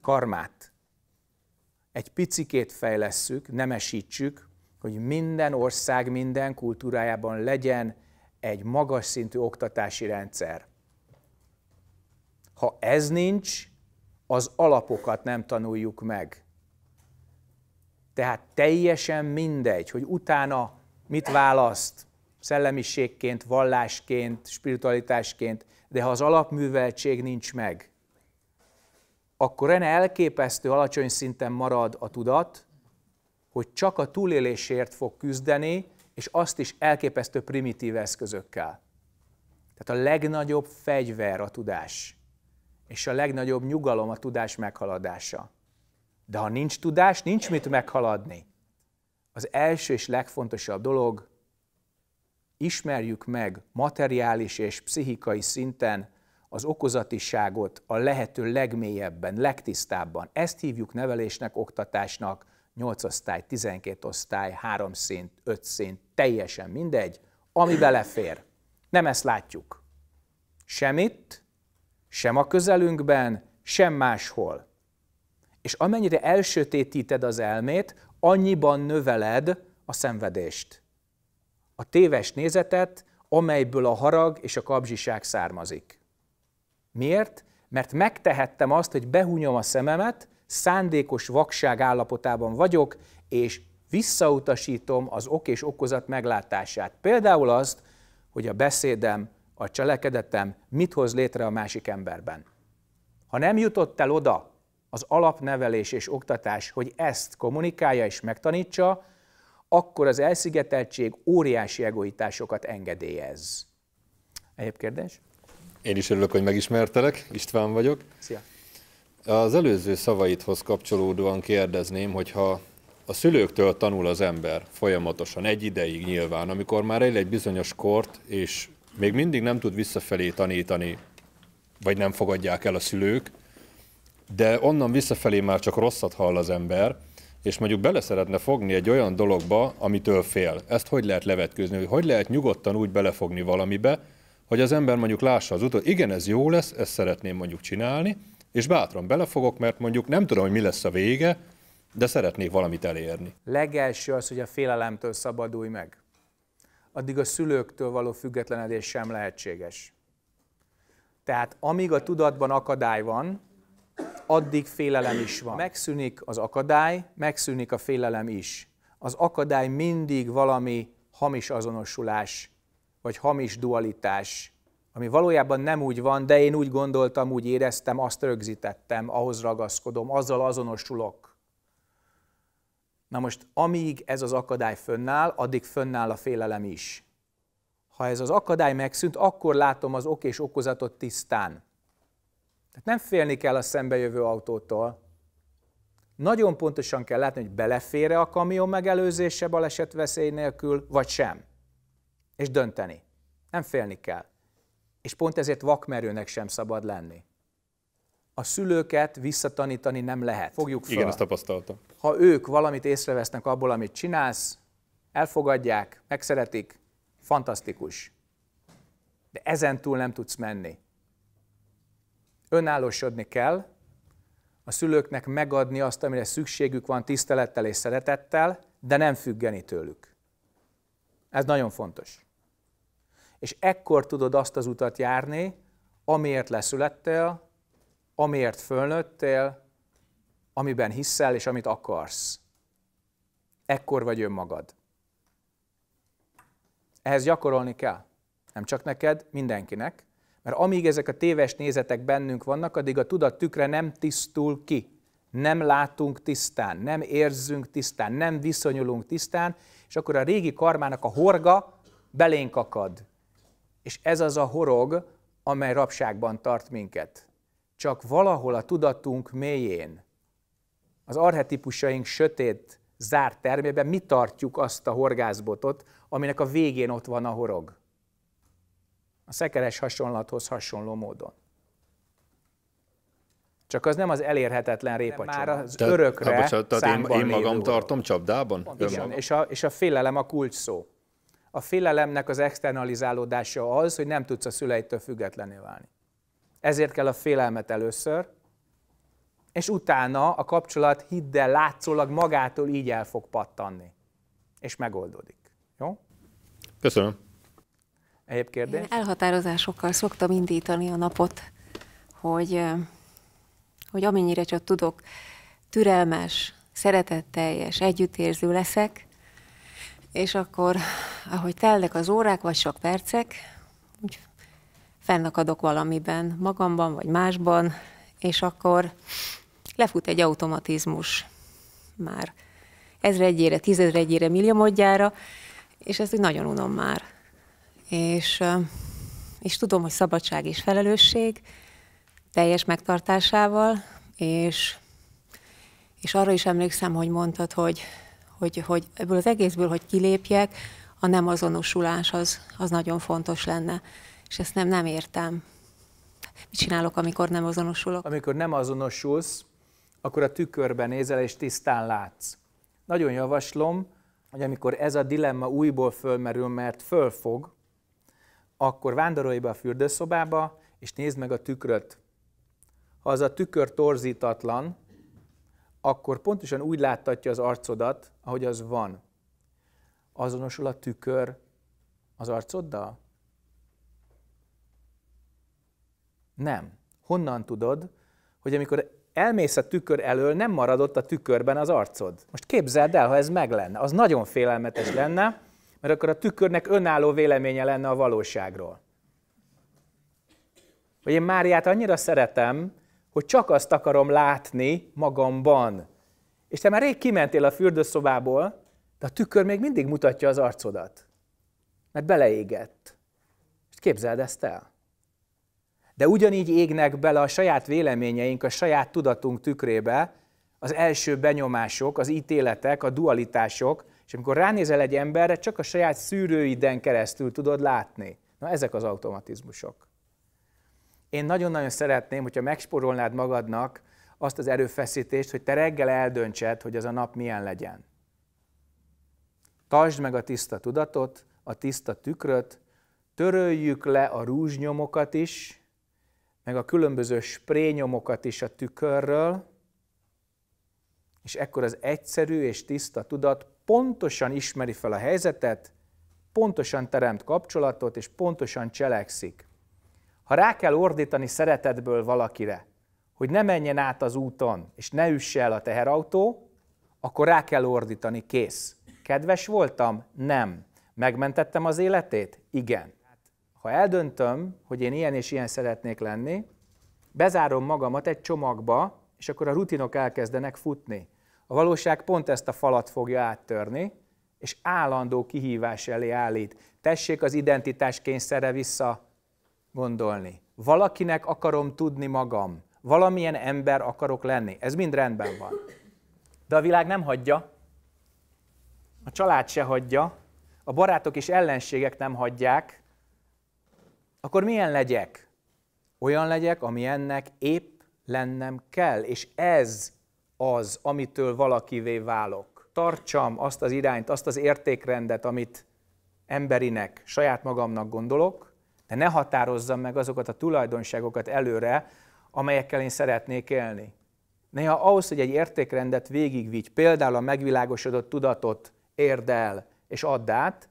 Speaker 1: karmát egy picikét fejlesszük, nemesítsük, hogy minden ország, minden kultúrájában legyen egy magas szintű oktatási rendszer. Ha ez nincs, az alapokat nem tanuljuk meg. Tehát teljesen mindegy, hogy utána mit választ, szellemiségként, vallásként, spiritualitásként, de ha az alapműveltség nincs meg, akkor enne elképesztő alacsony szinten marad a tudat, hogy csak a túlélésért fog küzdeni, és azt is elképesztő primitív eszközökkel. Tehát a legnagyobb fegyver a tudás, és a legnagyobb nyugalom a tudás meghaladása. De ha nincs tudás, nincs mit meghaladni. Az első és legfontosabb dolog, ismerjük meg materiális és pszichikai szinten az okozatiságot a lehető legmélyebben, legtisztábban. Ezt hívjuk nevelésnek, oktatásnak, 8 osztály, 12 osztály, 3 szint, 5 szint, teljesen mindegy, ami belefér. Nem ezt látjuk. Sem itt, sem a közelünkben, sem máshol. És amennyire elsötétíted az elmét, annyiban növeled a szenvedést. A téves nézetet, amelyből a harag és a kapzsiság származik. Miért? Mert megtehettem azt, hogy behunyom a szememet, szándékos vakság állapotában vagyok, és visszautasítom az ok és okozat meglátását. Például azt, hogy a beszédem, a cselekedetem mit hoz létre a másik emberben. Ha nem jutott el oda az alapnevelés és oktatás, hogy ezt kommunikálja és megtanítsa, akkor az elszigeteltség óriási egoitásokat engedélyez. Egyéb kérdés?
Speaker 4: Én is örülök, hogy megismertelek. István vagyok. Szia. Az előző szavaidhoz kapcsolódóan kérdezném, hogyha a szülőktől tanul az ember folyamatosan, egy ideig nyilván, amikor már él egy bizonyos kort, és még mindig nem tud visszafelé tanítani, vagy nem fogadják el a szülők, de onnan visszafelé már csak rosszat hall az ember, és mondjuk bele szeretne fogni egy olyan dologba, amitől fél. Ezt hogy lehet levetkőzni, hogy hogy lehet nyugodtan úgy belefogni valamibe, hogy az ember mondjuk lássa az utat, igen, ez jó lesz, ezt szeretném mondjuk csinálni, és bátran belefogok, mert mondjuk nem tudom, hogy mi lesz a vége, de szeretnék valamit elérni.
Speaker 1: Legelső az, hogy a félelemtől szabadulj meg. Addig a szülőktől való függetlenedés sem lehetséges. Tehát amíg a tudatban akadály van, addig félelem is van. Megszűnik az akadály, megszűnik a félelem is. Az akadály mindig valami hamis azonosulás vagy hamis dualitás, ami valójában nem úgy van, de én úgy gondoltam, úgy éreztem, azt rögzítettem, ahhoz ragaszkodom, azzal azonosulok. Na most, amíg ez az akadály fönnáll, addig fönnáll a félelem is. Ha ez az akadály megszűnt, akkor látom az ok és okozatot tisztán. Tehát nem félni kell a szembejövő autótól. Nagyon pontosan kell látni, hogy belefér-e a kamion megelőzése baleset veszély nélkül, vagy sem és dönteni. Nem félni kell. És pont ezért vakmerőnek sem szabad lenni. A szülőket visszatanítani nem lehet. Fogjuk fel. Igen, ezt tapasztaltam. Ha ők valamit észrevesznek abból, amit csinálsz, elfogadják, megszeretik, fantasztikus. De ezen túl nem tudsz menni. Önállósodni kell, a szülőknek megadni azt, amire szükségük van tisztelettel és szeretettel, de nem függeni tőlük. Ez nagyon fontos és ekkor tudod azt az utat járni, amiért leszülettél, amiért fölnőttél, amiben hiszel és amit akarsz. Ekkor vagy önmagad. Ehhez gyakorolni kell. Nem csak neked, mindenkinek. Mert amíg ezek a téves nézetek bennünk vannak, addig a tudat tükre nem tisztul ki. Nem látunk tisztán, nem érzünk tisztán, nem viszonyulunk tisztán, és akkor a régi karmának a horga belénk akad. És ez az a horog, amely rabságban tart minket. Csak valahol a tudatunk mélyén, az arhetipusaink sötét, zárt termében mi tartjuk azt a horgászbotot, aminek a végén ott van a horog. A szekeres hasonlathoz hasonló módon. Csak az nem az elérhetetlen répa Már az Te, örökre hát, bocsánat, tehát én, én magam tartom
Speaker 4: csapdában? Igen,
Speaker 1: és a, és a félelem a kulcs szó. A félelemnek az externalizálódása az, hogy nem tudsz a szüleitől függetlenül válni. Ezért kell a félelmet először, és utána a kapcsolat hiddel látszólag magától így el fog pattanni. És megoldódik. Jó? Köszönöm. Egyéb kérdés? Én
Speaker 3: elhatározásokkal szoktam indítani a napot, hogy, hogy amennyire csak tudok, türelmes, szeretetteljes, együttérző leszek, és akkor, ahogy telnek az órák, vagy sok percek, úgy fennakadok valamiben, magamban, vagy másban, és akkor lefut egy automatizmus már ezregyére, tízezregyére, milliomodjára, és ezt úgy nagyon unom már. És, és tudom, hogy szabadság és felelősség teljes megtartásával, és, és arra is emlékszem, hogy mondtad, hogy hogy, hogy ebből az egészből, hogy kilépjek, a nem azonosulás az, az nagyon fontos lenne. És ezt nem, nem értem. Mit csinálok, amikor nem azonosulok?
Speaker 1: Amikor nem azonosulsz, akkor a tükörben nézel és tisztán látsz. Nagyon javaslom, hogy amikor ez a dilemma újból fölmerül, mert fölfog, akkor vándorolj be a fürdőszobába, és nézd meg a tükröt. Ha az a tükör torzítatlan, akkor pontosan úgy láttatja az arcodat, ahogy az van. Azonosul a tükör az arcoddal? Nem. Honnan tudod, hogy amikor elmész a tükör elől, nem maradott a tükörben az arcod? Most képzeld el, ha ez meg lenne. Az nagyon félelmetes lenne, mert akkor a tükörnek önálló véleménye lenne a valóságról. Hogy én Máriát annyira szeretem, hogy csak azt akarom látni magamban. És te már rég kimentél a fürdőszobából, de a tükör még mindig mutatja az arcodat, mert beleégett. És képzeld ezt el. De ugyanígy égnek bele a saját véleményeink, a saját tudatunk tükrébe az első benyomások, az ítéletek, a dualitások, és amikor ránézel egy emberre, csak a saját szűrőiden keresztül tudod látni. Na ezek az automatizmusok. Én nagyon-nagyon szeretném, hogyha megsporolnád magadnak azt az erőfeszítést, hogy te reggel eldöntsed, hogy az a nap milyen legyen. Tartsd meg a tiszta tudatot, a tiszta tükröt, töröljük le a rúzsnyomokat is, meg a különböző sprényomokat is a tükörről, és ekkor az egyszerű és tiszta tudat pontosan ismeri fel a helyzetet, pontosan teremt kapcsolatot, és pontosan cselekszik. Ha rá kell ordítani szeretetből valakire, hogy ne menjen át az úton, és ne üsse el a teherautó, akkor rá kell ordítani, kész. Kedves voltam? Nem. Megmentettem az életét? Igen. Ha eldöntöm, hogy én ilyen és ilyen szeretnék lenni, bezárom magamat egy csomagba, és akkor a rutinok elkezdenek futni. A valóság pont ezt a falat fogja áttörni, és állandó kihívás elé állít. Tessék az identitás kényszerre vissza gondolni. Valakinek akarom tudni magam. Valamilyen ember akarok lenni. Ez mind rendben van. De a világ nem hagyja. A család se hagyja. A barátok és ellenségek nem hagyják. Akkor milyen legyek? Olyan legyek, ami ennek épp lennem kell. És ez az, amitől valakivé válok. Tartsam azt az irányt, azt az értékrendet, amit emberinek, saját magamnak gondolok, de ne határozzam meg azokat a tulajdonságokat előre, amelyekkel én szeretnék élni. Néha ahhoz, hogy egy értékrendet végigvigy, például a megvilágosodott tudatot érd el és add át,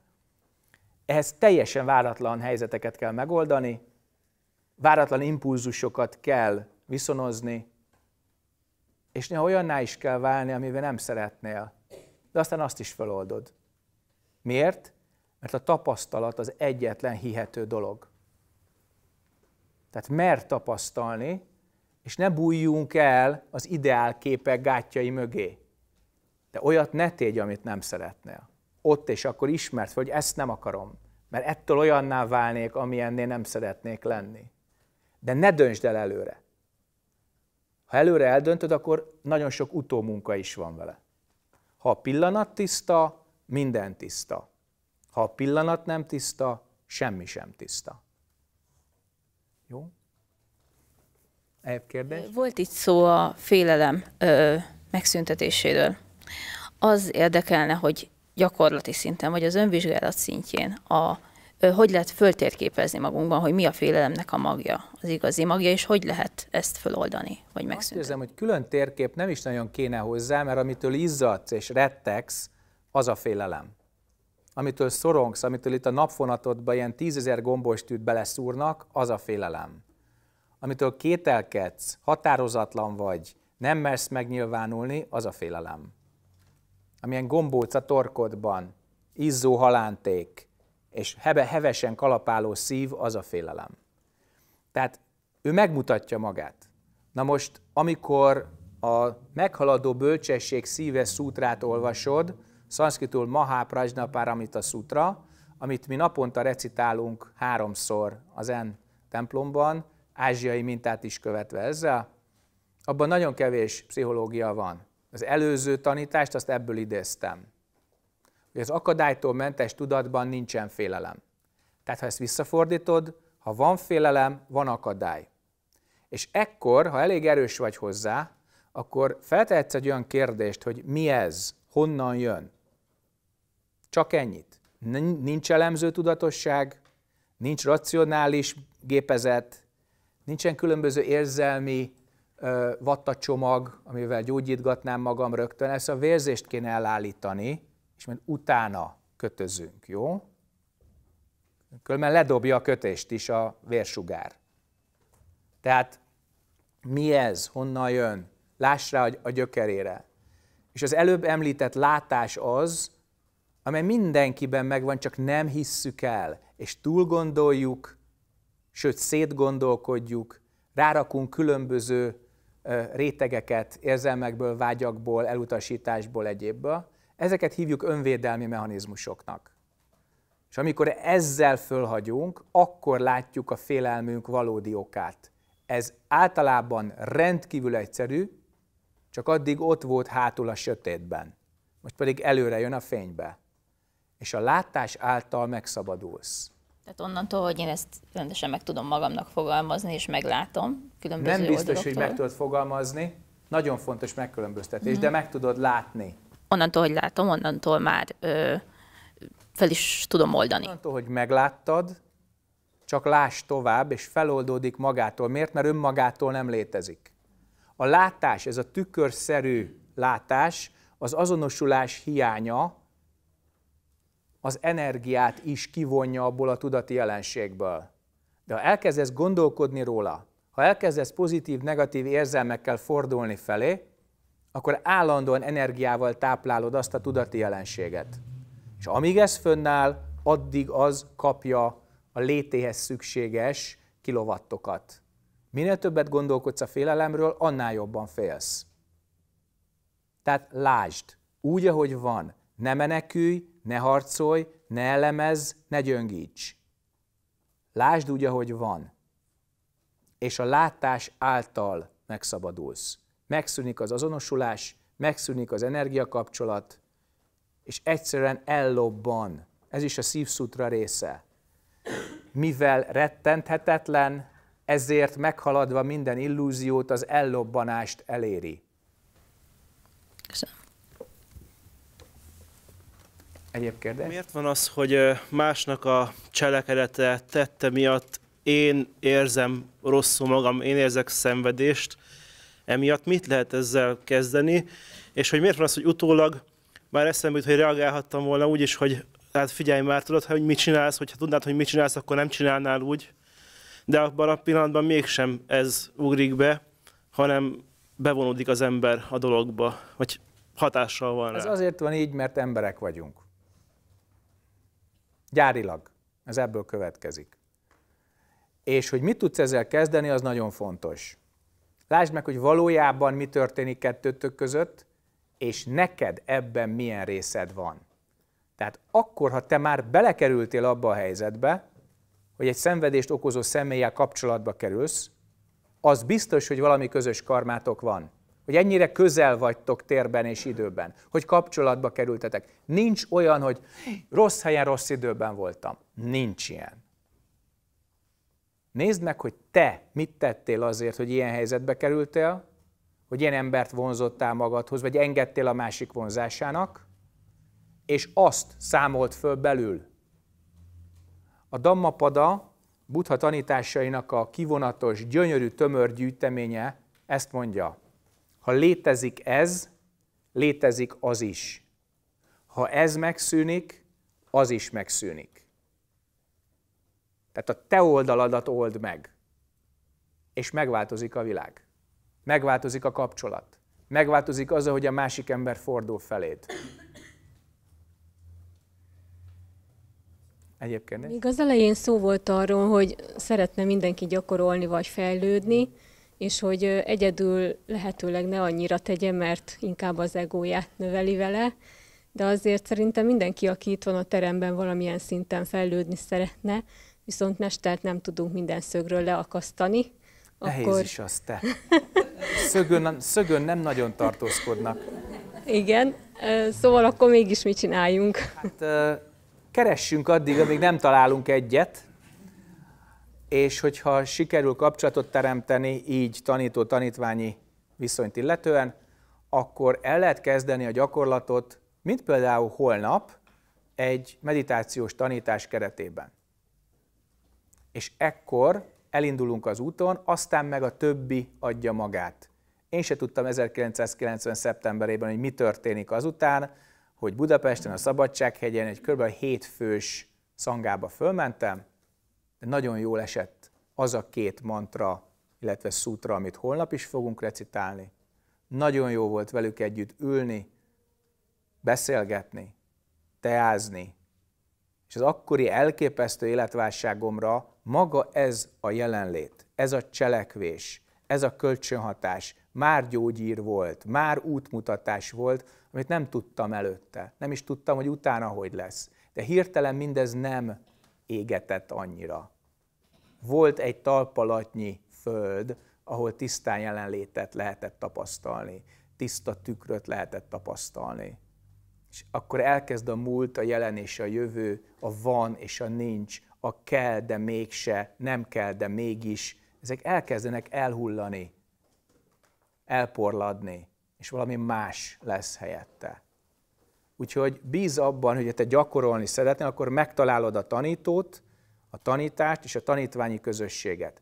Speaker 1: ehhez teljesen váratlan helyzeteket kell megoldani, váratlan impulzusokat kell viszonozni, és néha olyanná is kell válni, amivel nem szeretnél. De aztán azt is feloldod. Miért? Mert a tapasztalat az egyetlen hihető dolog. Tehát mer tapasztalni, és ne bújjunk el az ideálképek gátjai mögé. De olyat ne tégy, amit nem szeretnél. Ott és akkor ismert hogy ezt nem akarom, mert ettől olyanná válnék, amilyennél nem szeretnék lenni. De ne döntsd el előre. Ha előre eldöntöd, akkor nagyon sok utómunka is van vele. Ha a pillanat tiszta, minden tiszta. Ha a pillanat nem tiszta, semmi sem tiszta. Jó? Ehhez kérdés? Volt itt szó a
Speaker 3: félelem ö, megszüntetéséről. Az érdekelne, hogy gyakorlati szinten, vagy az önvizsgálat szintjén a hogy lehet föltérképezni magunkban, hogy mi a félelemnek a magja, az igazi magja, és hogy lehet ezt föloldani, vagy megszüntetni? Azt
Speaker 1: érzem, hogy külön térkép nem is nagyon kéne hozzá, mert amitől izzadsz és rettegsz, az a félelem amitől szorongsz, amitől itt a napfonatodba ilyen tízezer gombostűt beleszúrnak, az a félelem. Amitől kételkedsz, határozatlan vagy, nem mersz megnyilvánulni, az a félelem. Amilyen gombóc a torkodban, izzó halánték, és hebe, hevesen kalapáló szív, az a félelem. Tehát ő megmutatja magát. Na most, amikor a meghaladó bölcsesség szíve szútrát olvasod, Szanszkritul Mahá Prajna Paramita Sutra, amit mi naponta recitálunk háromszor az en templomban, ázsiai mintát is követve ezzel, abban nagyon kevés pszichológia van. Az előző tanítást azt ebből idéztem. Hogy az akadálytól mentes tudatban nincsen félelem. Tehát ha ezt visszafordítod, ha van félelem, van akadály. És ekkor, ha elég erős vagy hozzá, akkor feltehetsz egy olyan kérdést, hogy mi ez, honnan jön. Csak ennyit. Nincs elemző tudatosság, nincs racionális gépezet, nincsen különböző érzelmi ö, vattacsomag, amivel gyógyítgatnám magam rögtön. Ezt a vérzést kéne elállítani, és mert utána kötözünk, jó? Különben ledobja a kötést is a vérsugár. Tehát mi ez, honnan jön? Láss rá a gyökerére. És az előbb említett látás az, amely mindenkiben megvan, csak nem hisszük el, és túl gondoljuk, sőt szétgondolkodjuk, rárakunk különböző rétegeket érzelmekből, vágyakból, elutasításból, egyébből. Ezeket hívjuk önvédelmi mechanizmusoknak. És amikor ezzel fölhagyunk, akkor látjuk a félelmünk valódi okát. Ez általában rendkívül egyszerű, csak addig ott volt hátul a sötétben. Most pedig előre jön a fénybe és a látás által megszabadulsz.
Speaker 3: Tehát onnantól, hogy én ezt rendesen meg tudom magamnak fogalmazni, és meglátom különböző Nem biztos, oldaloktól. hogy meg
Speaker 1: tudod fogalmazni, nagyon fontos megkülönböztetés, mm. de meg tudod látni. Onnantól, hogy látom, onnantól már ö, fel is tudom oldani. Onnantól, hogy megláttad, csak láss tovább, és feloldódik magától. Miért? Mert önmagától nem létezik. A látás, ez a tükörszerű látás, az azonosulás hiánya, az energiát is kivonja abból a tudati jelenségből. De ha elkezdesz gondolkodni róla, ha elkezdesz pozitív-negatív érzelmekkel fordulni felé, akkor állandóan energiával táplálod azt a tudati jelenséget. És amíg ez fönnáll, addig az kapja a létéhez szükséges kilovattokat. Minél többet gondolkodsz a félelemről, annál jobban félsz. Tehát lásd, úgy, ahogy van. Ne menekülj, ne harcolj, ne elemezz, ne gyöngíts. Lásd úgy, ahogy van. És a látás által megszabadulsz. Megszűnik az azonosulás, megszűnik az energiakapcsolat, és egyszerűen ellobban. Ez is a szívszutra része. Mivel rettenthetetlen, ezért meghaladva minden illúziót, az ellobbanást eléri. Köszönöm. Egyéb kérdés?
Speaker 2: Miért van az, hogy másnak a cselekedete, tette miatt én érzem rosszul magam, én érzek szenvedést, emiatt mit lehet ezzel kezdeni, és hogy miért van az, hogy utólag már eszembe jut, hogy reagálhattam volna úgy is, hogy hát figyelj már, tudod, hogy mit csinálsz, hogyha tudnád, hogy mit csinálsz, akkor nem csinálnál úgy, de abban a pillanatban mégsem ez ugrik be, hanem bevonódik az ember a dologba, vagy hatással van Ez azért
Speaker 1: van így, mert emberek vagyunk. Gyárilag. Ez ebből következik. És hogy mit tudsz ezzel kezdeni, az nagyon fontos. Lásd meg, hogy valójában mi történik kettőtök között, és neked ebben milyen részed van. Tehát akkor, ha te már belekerültél abba a helyzetbe, hogy egy szenvedést okozó személlyel kapcsolatba kerülsz, az biztos, hogy valami közös karmátok van hogy ennyire közel vagytok térben és időben, hogy kapcsolatba kerültetek. Nincs olyan, hogy rossz helyen, rossz időben voltam. Nincs ilyen. Nézd meg, hogy te mit tettél azért, hogy ilyen helyzetbe kerültél, hogy ilyen embert vonzottál magadhoz, vagy engedtél a másik vonzásának, és azt számolt föl belül. A Dammapada Buddha tanításainak a kivonatos, gyönyörű tömör gyűjteménye ezt mondja. Ha létezik ez, létezik az is. Ha ez megszűnik, az is megszűnik. Tehát a te oldaladat old meg, és megváltozik a világ. Megváltozik a kapcsolat. Megváltozik az, hogy a másik ember fordul feléd. Egyébként. Még
Speaker 3: az elején szó volt arról, hogy szeretne mindenki gyakorolni vagy fejlődni és hogy egyedül lehetőleg ne annyira tegye, mert inkább az egóját növeli vele, de azért szerintem mindenki, aki itt van a teremben, valamilyen szinten fejlődni szeretne, viszont mestert nem tudunk minden szögről leakasztani. Nehéz akkor... is
Speaker 1: az, te. Szögön, szögön nem nagyon tartózkodnak.
Speaker 3: Igen, szóval akkor mégis mit csináljunk? Hát,
Speaker 1: keressünk addig, amíg nem találunk egyet, és hogyha sikerül kapcsolatot teremteni így tanító-tanítványi viszonyt illetően, akkor el lehet kezdeni a gyakorlatot, mint például holnap egy meditációs tanítás keretében. És ekkor elindulunk az úton, aztán meg a többi adja magát. Én se tudtam 1990. szeptemberében, hogy mi történik azután, hogy Budapesten, a Szabadsághegyen egy kb. hétfős szangába fölmentem, de nagyon jól esett az a két mantra, illetve szútra, amit holnap is fogunk recitálni. Nagyon jó volt velük együtt ülni, beszélgetni, teázni. És az akkori elképesztő életválságomra maga ez a jelenlét, ez a cselekvés, ez a kölcsönhatás már gyógyír volt, már útmutatás volt, amit nem tudtam előtte. Nem is tudtam, hogy utána hogy lesz. De hirtelen mindez nem égetett annyira. Volt egy talpalatnyi föld, ahol tisztán jelenlétet lehetett tapasztalni, tiszta tükröt lehetett tapasztalni. És akkor elkezd a múlt, a jelen és a jövő, a van és a nincs, a kell, de mégse, nem kell, de mégis. Ezek elkezdenek elhullani, elporladni, és valami más lesz helyette. Úgyhogy bíz abban, hogy te gyakorolni szeretnél, akkor megtalálod a tanítót, a tanítást és a tanítványi közösséget.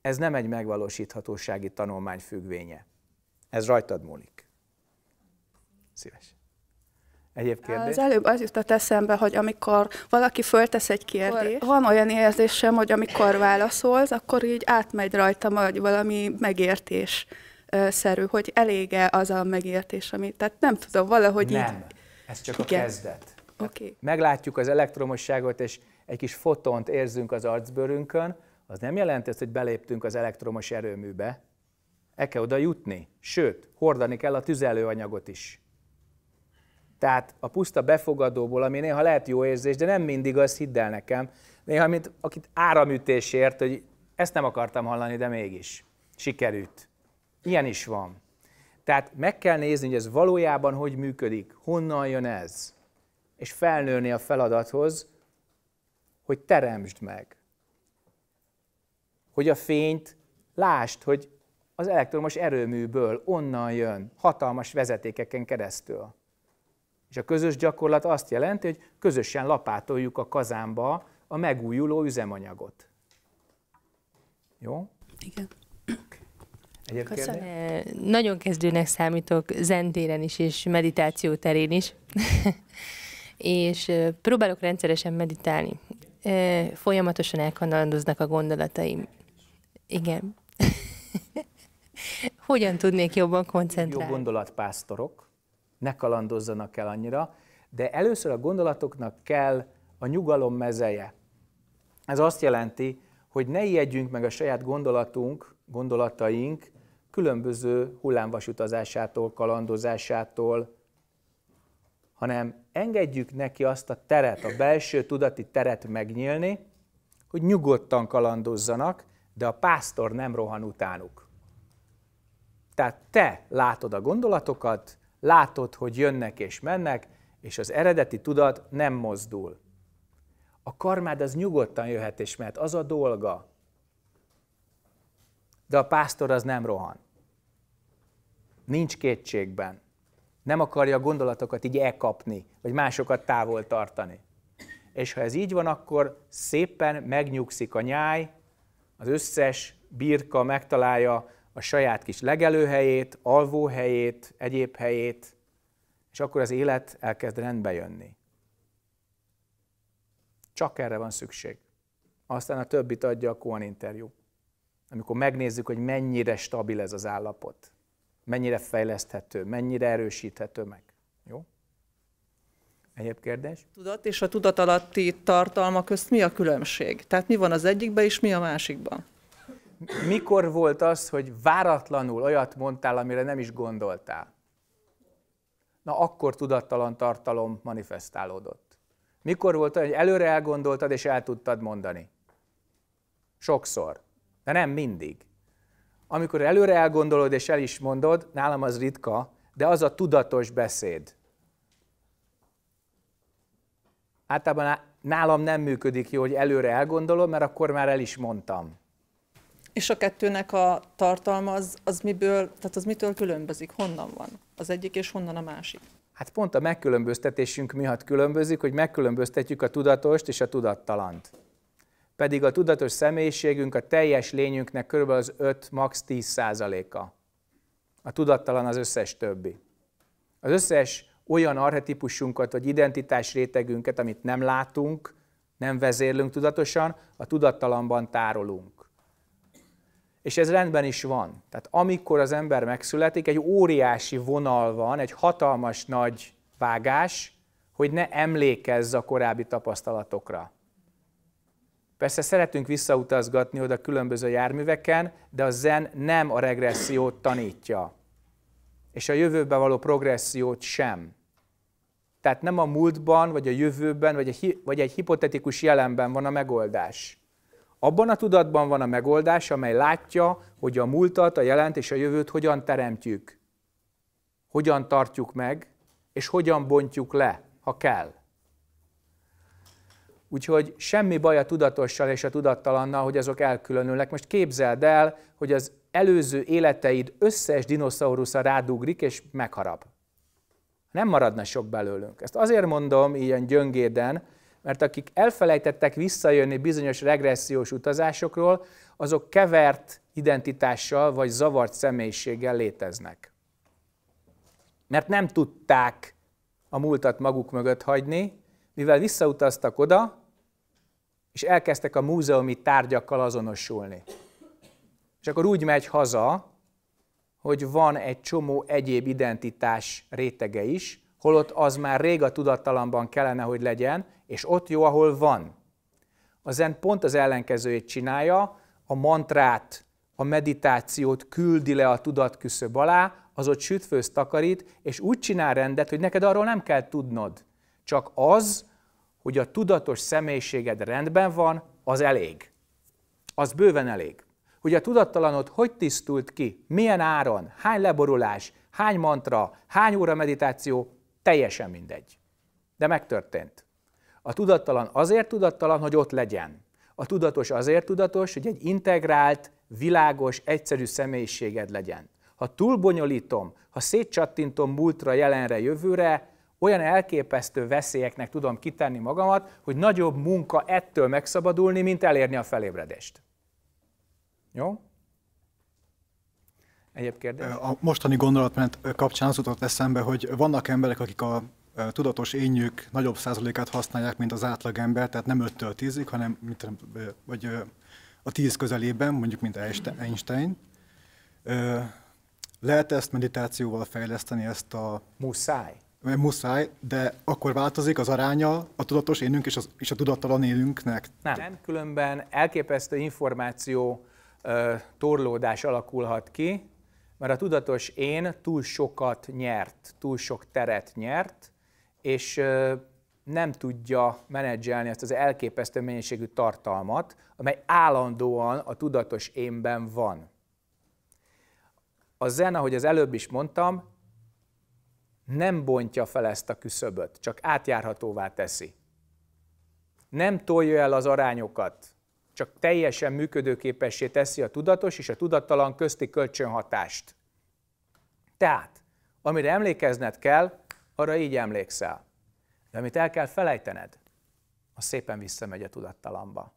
Speaker 1: Ez nem egy megvalósíthatósági tanulmány függvénye. Ez rajtad múlik. Szíves. Egyéb kérdés? Az előbb
Speaker 3: az jutott eszembe, hogy amikor valaki föltesz egy kérdést, van olyan érzésem, hogy amikor válaszolsz, akkor így átmegy rajta vagy valami megértés szerű, hogy elég az a megértés, amit, tehát nem tudom, valahogy nem.
Speaker 1: így... ez csak igen. a kezdet. Okay. Meglátjuk az elektromosságot, és egy kis fotont érzünk az arcbőrünkön, az nem jelenti azt, hogy beléptünk az elektromos erőműbe. El kell oda jutni, sőt, hordani kell a tüzelőanyagot is. Tehát a puszta befogadóból, ami néha lehet jó érzés, de nem mindig az, hidd el nekem, néha, mint akit áramütésért, hogy ezt nem akartam hallani, de mégis. Sikerült. Ilyen is van. Tehát meg kell nézni, hogy ez valójában hogy működik, honnan jön ez, és felnőni a feladathoz, hogy teremtsd meg. Hogy a fényt lásd, hogy az elektromos erőműből onnan jön, hatalmas vezetékeken keresztül. És a közös gyakorlat azt jelenti, hogy közösen lapátoljuk a kazánba a megújuló üzemanyagot. Jó? Igen. Köszönöm.
Speaker 3: Eh, nagyon kezdőnek számítok zentéren is, és meditáció terén is. *laughs* és eh, próbálok rendszeresen meditálni. Eh, folyamatosan elkanalandoznak a gondolataim. Igen. *laughs* Hogyan tudnék jobban
Speaker 1: koncentrálni? Jó gondolatpásztorok, ne kalandozzanak el annyira, de először a gondolatoknak kell a nyugalom mezeje. Ez azt jelenti, hogy ne ijedjünk meg a saját gondolatunk, gondolataink különböző hullámvasutazásától, kalandozásától, hanem engedjük neki azt a teret, a belső tudati teret megnyílni, hogy nyugodtan kalandozzanak, de a pásztor nem rohan utánuk. Tehát te látod a gondolatokat, látod, hogy jönnek és mennek, és az eredeti tudat nem mozdul. A karmád az nyugodtan jöhet és mehet, az a dolga, de a pásztor az nem rohan. Nincs kétségben. Nem akarja a gondolatokat így elkapni, vagy másokat távol tartani. És ha ez így van, akkor szépen megnyugszik a nyáj, az összes birka megtalálja a saját kis legelőhelyét, alvóhelyét, egyéb helyét, és akkor az élet elkezd rendbe jönni. Csak erre van szükség. Aztán a többit adja a Kohn interjú amikor megnézzük, hogy mennyire stabil ez az állapot, mennyire fejleszthető, mennyire erősíthető meg. Jó? Egyéb kérdés?
Speaker 4: Tudat és a tudatalatti tartalma közt mi a különbség? Tehát mi van az egyikben és mi a
Speaker 1: másikban? Mikor volt az, hogy váratlanul olyat mondtál, amire nem is gondoltál? Na akkor tudattalan tartalom manifestálódott. Mikor volt olyan, hogy előre elgondoltad és el tudtad mondani? Sokszor. De nem mindig. Amikor előre elgondolod és el is mondod, nálam az ritka, de az a tudatos beszéd. Általában nálam nem működik jó, hogy előre elgondolom, mert akkor már el is mondtam.
Speaker 4: És a kettőnek a tartalma az, az miből, tehát az mitől különbözik? Honnan van az egyik, és honnan a másik?
Speaker 1: Hát pont a megkülönböztetésünk miatt különbözik, hogy megkülönböztetjük a tudatost és a tudattalant pedig a tudatos személyiségünk a teljes lényünknek kb. az 5, max. 10 százaléka. A tudattalan az összes többi. Az összes olyan arhetipusunkat vagy identitás rétegünket, amit nem látunk, nem vezérlünk tudatosan, a tudattalanban tárolunk. És ez rendben is van. Tehát amikor az ember megszületik, egy óriási vonal van, egy hatalmas nagy vágás, hogy ne emlékezz a korábbi tapasztalatokra. Persze szeretünk visszautazgatni oda különböző járműveken, de a zen nem a regressziót tanítja, és a jövőbe való progressziót sem. Tehát nem a múltban, vagy a jövőben, vagy egy, vagy egy hipotetikus jelenben van a megoldás. Abban a tudatban van a megoldás, amely látja, hogy a múltat, a jelent és a jövőt hogyan teremtjük, hogyan tartjuk meg, és hogyan bontjuk le, ha kell. Úgyhogy semmi baj a tudatossal és a tudattalannal, hogy azok elkülönülnek. Most képzeld el, hogy az előző életeid összes dinoszaurusza rádugrik és megharap. Nem maradna sok belőlünk. Ezt azért mondom ilyen gyöngéden, mert akik elfelejtettek visszajönni bizonyos regressziós utazásokról, azok kevert identitással vagy zavart személyiséggel léteznek. Mert nem tudták a múltat maguk mögött hagyni, mivel visszautaztak oda, és elkezdtek a múzeumi tárgyakkal azonosulni. És akkor úgy megy haza, hogy van egy csomó egyéb identitás rétege is, holott az már rég a tudattalamban kellene, hogy legyen, és ott jó, ahol van. A zen pont az ellenkezőjét csinálja, a mantrát, a meditációt küldi le a tudatküszöb alá, az ott sütfőzt takarít, és úgy csinál rendet, hogy neked arról nem kell tudnod. Csak az, hogy a tudatos személyiséged rendben van, az elég. Az bőven elég. Hogy a tudattalanod hogy tisztult ki, milyen áron, hány leborulás, hány mantra, hány óra meditáció, teljesen mindegy. De megtörtént. A tudattalan azért tudattalan, hogy ott legyen. A tudatos azért tudatos, hogy egy integrált, világos, egyszerű személyiséged legyen. Ha túlbonyolítom, ha szétcsattintom múltra, jelenre, jövőre, olyan elképesztő veszélyeknek tudom kitenni magamat, hogy nagyobb munka ettől megszabadulni, mint elérni a felébredést. Jó? Egyéb kérdés? A mostani gondolatmenet kapcsán az jutott eszembe, hogy vannak emberek, akik a tudatos énjük nagyobb
Speaker 4: százalékát használják, mint az ember, tehát nem 5-től 10 hanem mit, vagy a 10 közelében, mondjuk mint Einstein. Lehet ezt
Speaker 1: meditációval fejleszteni, ezt a... Muszáj. Mert muszáj, de akkor változik az aránya a tudatos énünk és, az, és a tudattalan élünknek. Nem. Nem, különben elképesztő információ ö, torlódás alakulhat ki, mert a tudatos én túl sokat nyert, túl sok teret nyert, és ö, nem tudja menedzselni ezt az elképesztő mennyiségű tartalmat, amely állandóan a tudatos énben van. A zen, ahogy az előbb is mondtam, nem bontja fel ezt a küszöböt, csak átjárhatóvá teszi. Nem tolja el az arányokat, csak teljesen működőképessé teszi a tudatos és a tudattalan közti kölcsönhatást. Tehát, amire emlékezned kell, arra így emlékszel. De amit el kell felejtened, az szépen visszamegy a tudattalamba.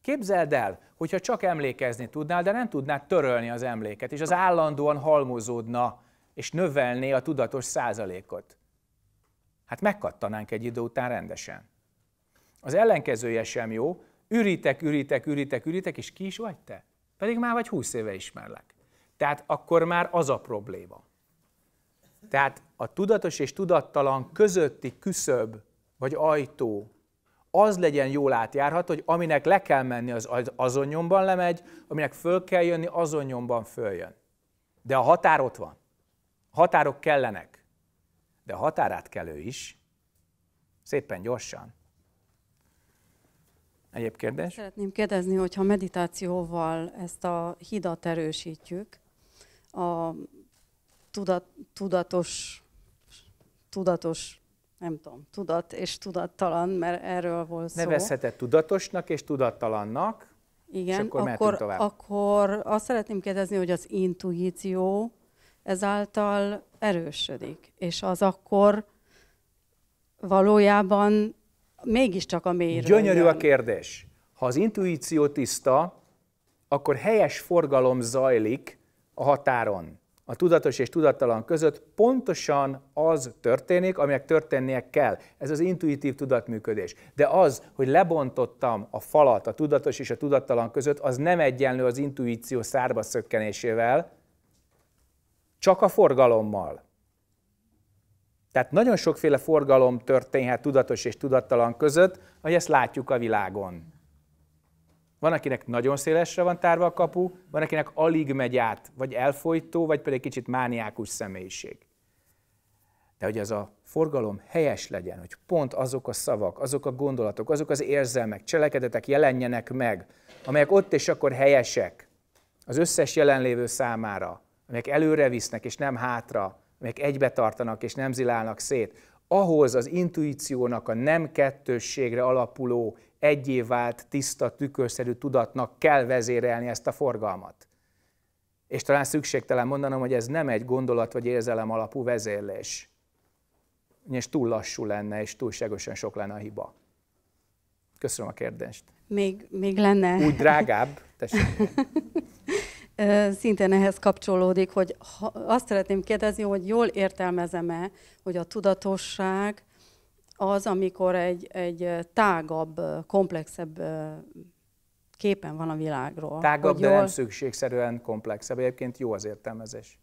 Speaker 1: Képzeld el, hogyha csak emlékezni tudnál, de nem tudnád törölni az emléket, és az állandóan halmozódna és növelné a tudatos százalékot. Hát megkattanánk egy idő után rendesen. Az ellenkezője sem jó, üritek, üritek, üritek, üritek, és ki is vagy te? Pedig már vagy húsz éve ismerlek. Tehát akkor már az a probléma. Tehát a tudatos és tudattalan közötti küszöb vagy ajtó az legyen jól átjárhat, hogy aminek le kell menni, az azonnyomban lemegy, aminek föl kell jönni, azonnyomban följön. De a határ ott van. Határok kellenek, de a határátkelő is, szépen gyorsan. Egyéb kérdés?
Speaker 3: Szeretném kérdezni, hogyha meditációval ezt a hidat erősítjük, a tudat, tudatos, tudatos, nem tudom, tudat és tudattalan, mert erről volt szó. Nevezheted
Speaker 1: tudatosnak és tudattalannak, igen, és akkor, akkor, tovább.
Speaker 3: akkor azt szeretném kérdezni, hogy az intuíció ezáltal erősödik. És az akkor valójában mégiscsak a mélyről. Gyönyörű a
Speaker 1: kérdés. Ha az intuíció tiszta, akkor helyes forgalom zajlik a határon. A tudatos és tudattalan között pontosan az történik, aminek történnie kell. Ez az intuitív tudatműködés. De az, hogy lebontottam a falat a tudatos és a tudattalan között, az nem egyenlő az intuíció szárba szökkenésével, csak a forgalommal. Tehát nagyon sokféle forgalom történhet tudatos és tudattalan között, hogy ezt látjuk a világon. Van, akinek nagyon szélesre van tárva a kapu, van, akinek alig megy át, vagy elfolytó, vagy pedig kicsit mániákus személyiség. De hogy ez a forgalom helyes legyen, hogy pont azok a szavak, azok a gondolatok, azok az érzelmek, cselekedetek jelenjenek meg, amelyek ott és akkor helyesek az összes jelenlévő számára, amelyek előre visznek és nem hátra, amelyek egybe tartanak és nem zilálnak szét, ahhoz az intuíciónak a nem kettősségre alapuló, egyé vált, tiszta, tükörszerű tudatnak kell vezérelni ezt a forgalmat. És talán szükségtelen mondanom, hogy ez nem egy gondolat vagy érzelem alapú vezérlés. És túl lassú lenne, és túlságosan sok lenne a hiba. Köszönöm a kérdést.
Speaker 3: Még, még lenne. Úgy
Speaker 1: drágább, tessék. *laughs*
Speaker 3: szintén ehhez kapcsolódik, hogy azt szeretném kérdezni, hogy jól értelmezem-e, hogy a tudatosság az, amikor egy, egy tágabb, komplexebb képen van a világról.
Speaker 1: Tágabb, hogy de nem szükségszerűen komplexebb. Egyébként jó az értelmezés.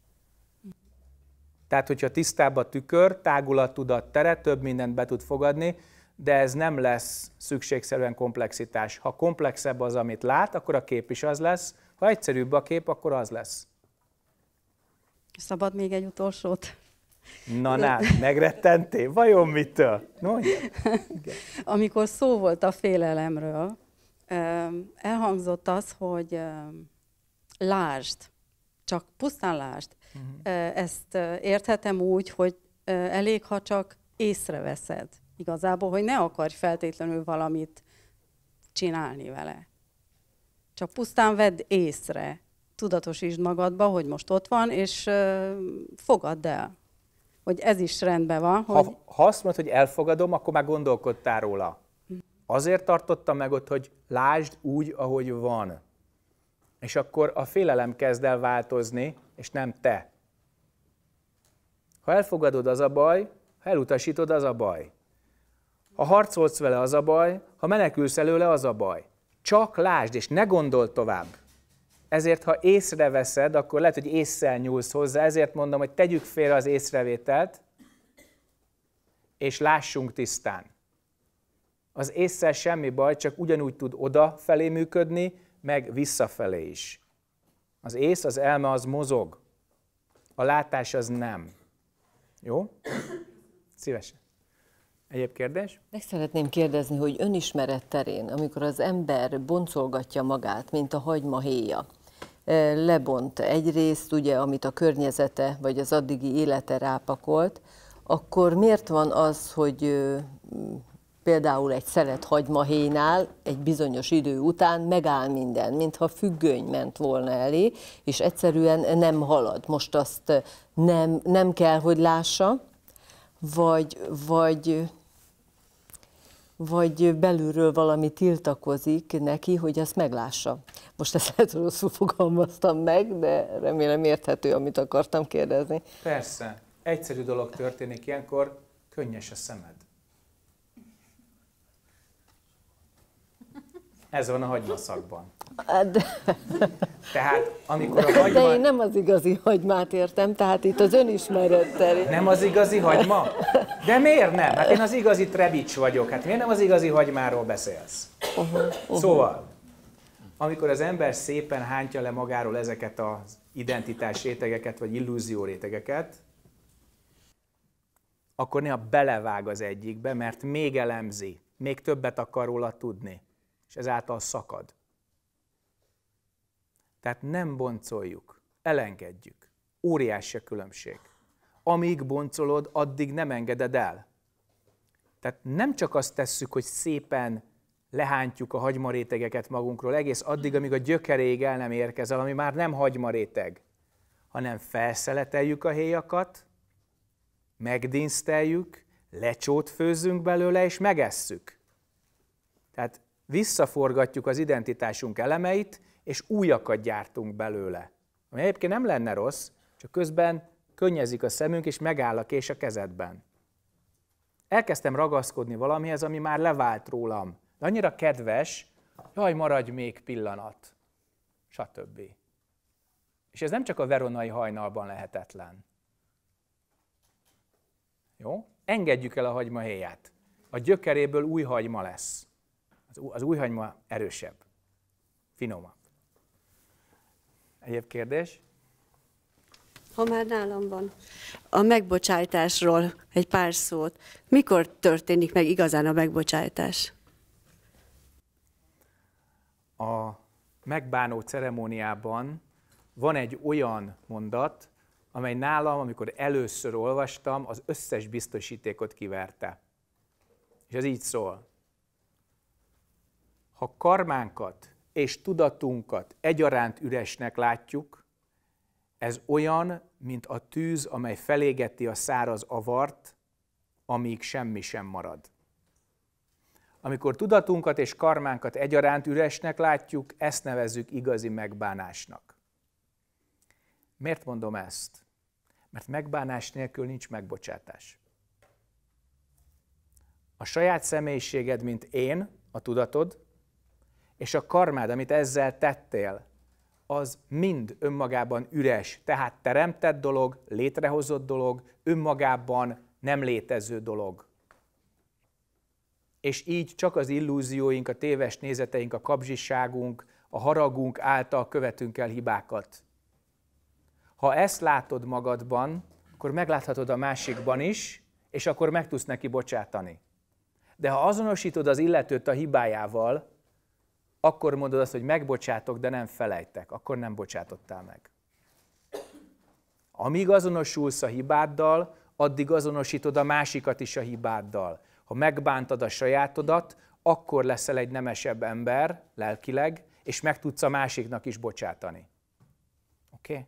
Speaker 1: Tehát, hogyha tisztább a tükör, tágul a tudat tere, több mindent be tud fogadni, de ez nem lesz szükségszerűen komplexitás. Ha komplexebb az, amit lát, akkor a kép is az lesz, ha egyszerűbb a kép, akkor az lesz.
Speaker 3: Szabad még egy utolsót?
Speaker 1: Na, na, megrettentél? Vajon mitől?
Speaker 3: No, Amikor szó volt a félelemről, elhangzott az, hogy lásd, csak pusztán lásd. Uh-huh. Ezt érthetem úgy, hogy elég, ha csak észreveszed igazából, hogy ne akarj feltétlenül valamit csinálni vele. Csak pusztán vedd észre, tudatosítsd magadba, hogy most ott van, és fogadd el, hogy ez is rendben van. Hogy...
Speaker 1: Ha, azt mondod, hogy elfogadom, akkor már gondolkodtál róla. Azért tartotta meg ott, hogy lásd úgy, ahogy van. És akkor a félelem kezd el változni, és nem te. Ha elfogadod, az a baj, ha elutasítod, az a baj. Ha harcolsz vele, az a baj, ha menekülsz előle, az a baj. Csak lásd, és ne gondold tovább. Ezért, ha észreveszed, akkor lehet, hogy észre nyúlsz hozzá, ezért mondom, hogy tegyük félre az észrevételt, és lássunk tisztán. Az észre semmi baj, csak ugyanúgy tud odafelé működni, meg visszafelé is. Az ész, az elme, az mozog. A látás az nem. Jó? Szívesen. Egyéb kérdés? Meg
Speaker 3: szeretném kérdezni, hogy önismeret terén, amikor az ember boncolgatja magát, mint a hagyma héja, e, lebont egyrészt, ugye, amit a környezete vagy az addigi élete rápakolt, akkor miért van az, hogy például egy szelet hagymahénál egy bizonyos idő után megáll minden, mintha függöny ment volna elé, és egyszerűen nem halad. Most azt nem, nem kell, hogy lássa, vagy, vagy vagy belülről valami tiltakozik neki, hogy ezt meglássa. Most ezt lehet, rosszul fogalmaztam meg, de remélem érthető, amit akartam kérdezni.
Speaker 1: Persze, egyszerű dolog történik ilyenkor, könnyes a szemed. Ez van a hagymaszakban. Hát, de... Tehát amikor a hagyma... De én
Speaker 3: nem az igazi hagymát értem, tehát itt az önismerettel. Nem az igazi hagyma?
Speaker 1: De miért nem? Hát én az igazi trebics vagyok. Hát miért nem az igazi hagymáról beszélsz? Uh-huh, uh-huh. Szóval, amikor az ember szépen hántja le magáról ezeket az identitás rétegeket, vagy illúzió rétegeket, akkor néha belevág az egyikbe, mert még elemzi, még többet akar róla tudni és ezáltal szakad. Tehát nem boncoljuk, elengedjük. Óriási a különbség. Amíg boncolod, addig nem engeded el. Tehát nem csak azt tesszük, hogy szépen lehántjuk a hagymarétegeket magunkról egész addig, amíg a gyökeréig el nem érkezel, ami már nem hagymaréteg, hanem felszeleteljük a héjakat, megdinszteljük, lecsót főzünk belőle, és megesszük. Tehát visszaforgatjuk az identitásunk elemeit, és újakat gyártunk belőle. Ami egyébként nem lenne rossz, csak közben könnyezik a szemünk, és megáll a kés a kezedben. Elkezdtem ragaszkodni valamihez, ami már levált rólam. De annyira kedves, jaj, maradj még pillanat, stb. És ez nem csak a veronai hajnalban lehetetlen. Jó? Engedjük el a hagyma héját. A gyökeréből új hagyma lesz. Az, az újhagyma erősebb, finomabb. Egyéb kérdés?
Speaker 3: Ha már nálam van, a megbocsájtásról egy pár szót. Mikor történik meg igazán a megbocsájtás?
Speaker 1: A megbánó ceremóniában van egy olyan mondat, amely nálam, amikor először olvastam, az összes biztosítékot kiverte. És ez így szól ha karmánkat és tudatunkat egyaránt üresnek látjuk, ez olyan, mint a tűz, amely felégeti a száraz avart, amíg semmi sem marad. Amikor tudatunkat és karmánkat egyaránt üresnek látjuk, ezt nevezzük igazi megbánásnak. Miért mondom ezt? Mert megbánás nélkül nincs megbocsátás. A saját személyiséged, mint én, a tudatod, és a karmád, amit ezzel tettél, az mind önmagában üres. Tehát teremtett dolog, létrehozott dolog, önmagában nem létező dolog. És így csak az illúzióink, a téves nézeteink, a kapzsiságunk, a haragunk által követünk el hibákat. Ha ezt látod magadban, akkor megláthatod a másikban is, és akkor meg tudsz neki bocsátani. De ha azonosítod az illetőt a hibájával, akkor mondod azt, hogy megbocsátok, de nem felejtek, akkor nem bocsátottál meg. Amíg azonosulsz a hibáddal, addig azonosítod a másikat is a hibáddal. Ha megbántad a sajátodat, akkor leszel egy nemesebb ember lelkileg, és meg tudsz a másiknak is bocsátani.
Speaker 4: Oké? Okay?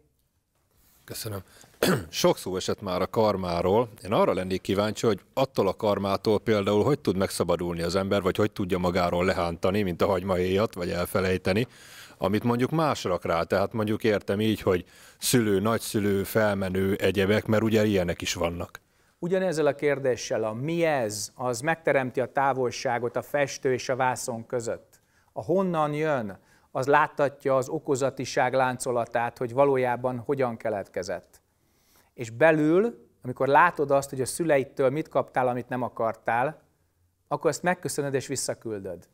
Speaker 4: Köszönöm. *clears throat* sok szó esett már a karmáról. Én arra lennék kíváncsi, hogy attól a karmától például hogy tud megszabadulni az ember, vagy hogy tudja magáról lehántani, mint a hagymahéjat, vagy elfelejteni, amit mondjuk más rak rá. Tehát mondjuk értem így, hogy szülő, nagyszülő, felmenő, egyebek, mert ugye ilyenek is vannak.
Speaker 1: Ugyanezzel a kérdéssel a mi ez, az megteremti a távolságot a festő és a vászon között. A honnan jön, az láthatja az okozatiság láncolatát, hogy valójában hogyan keletkezett és belül, amikor látod azt, hogy a szüleittől mit kaptál, amit nem akartál, akkor ezt megköszönöd és visszaküldöd.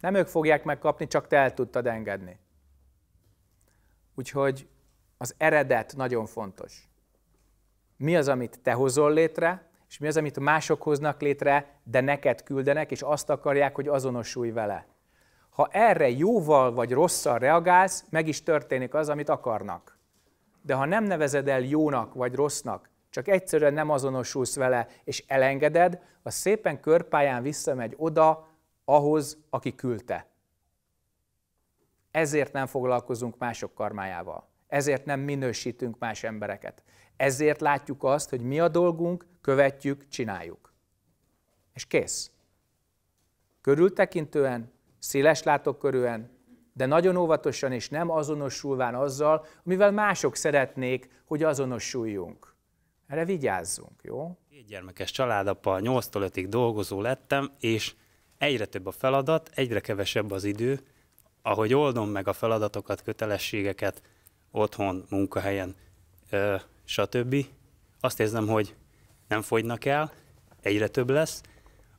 Speaker 1: Nem ők fogják megkapni, csak te el tudtad engedni. Úgyhogy az eredet nagyon fontos. Mi az, amit te hozol létre, és mi az, amit mások hoznak létre, de neked küldenek, és azt akarják, hogy azonosulj vele. Ha erre jóval vagy rosszal reagálsz, meg is történik az, amit akarnak. De ha nem nevezed el jónak vagy rossznak, csak egyszerűen nem azonosulsz vele, és elengeded, az szépen körpályán visszamegy oda, ahhoz, aki küldte. Ezért nem foglalkozunk mások karmájával. Ezért nem minősítünk más embereket. Ezért látjuk azt, hogy mi a dolgunk, követjük, csináljuk. És kész. Körültekintően, széles körülön, de nagyon óvatosan és nem azonosulván azzal, amivel mások szeretnék, hogy azonosuljunk. Erre vigyázzunk, jó?
Speaker 2: Két gyermekes családapa, 8-tól 5-ig dolgozó lettem, és egyre több a feladat, egyre kevesebb az idő, ahogy oldom meg a feladatokat, kötelességeket otthon, munkahelyen, ö, stb. Azt érzem, hogy nem fogynak el, egyre több lesz,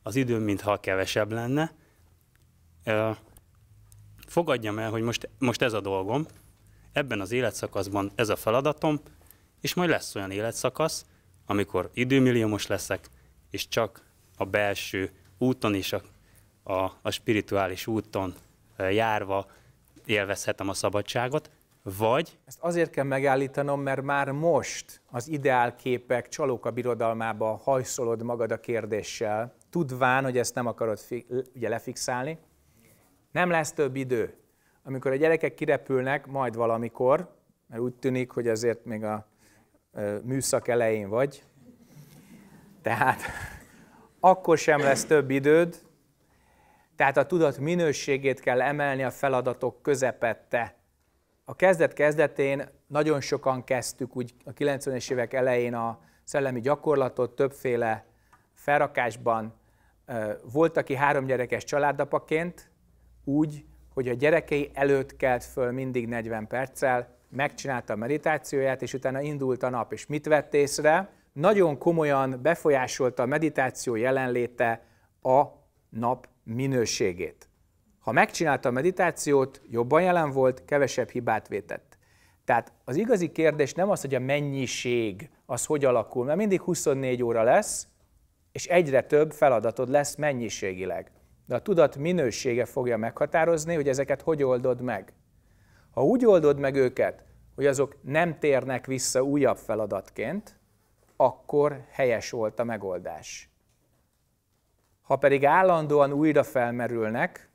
Speaker 2: az időm mintha kevesebb lenne. Ö, fogadjam el, hogy most, most ez a dolgom, ebben az életszakaszban ez a feladatom, és majd lesz olyan életszakasz, amikor időmilliómos leszek, és csak a belső úton és a, a, a spirituális úton járva élvezhetem a
Speaker 1: szabadságot, vagy... Ezt azért kell megállítanom, mert már most az ideálképek csalóka birodalmába hajszolod magad a kérdéssel, tudván, hogy ezt nem akarod fi, ugye lefixálni, nem lesz több idő. Amikor a gyerekek kirepülnek, majd valamikor, mert úgy tűnik, hogy azért még a műszak elején vagy, tehát *laughs* akkor sem lesz több időd, tehát a tudat minőségét kell emelni a feladatok közepette. A kezdet-kezdetén nagyon sokan kezdtük úgy a 90-es évek elején a szellemi gyakorlatot többféle felrakásban. Volt, aki három gyerekes családapaként úgy, hogy a gyerekei előtt kelt föl mindig 40 perccel, megcsinálta a meditációját, és utána indult a nap. És mit vett észre? Nagyon komolyan befolyásolta a meditáció jelenléte a nap minőségét. Ha megcsinálta a meditációt, jobban jelen volt, kevesebb hibát vétett. Tehát az igazi kérdés nem az, hogy a mennyiség az hogy alakul, mert mindig 24 óra lesz, és egyre több feladatod lesz mennyiségileg de a tudat minősége fogja meghatározni, hogy ezeket hogy oldod meg. Ha úgy oldod meg őket, hogy azok nem térnek vissza újabb feladatként, akkor helyes volt a megoldás. Ha pedig állandóan újra felmerülnek,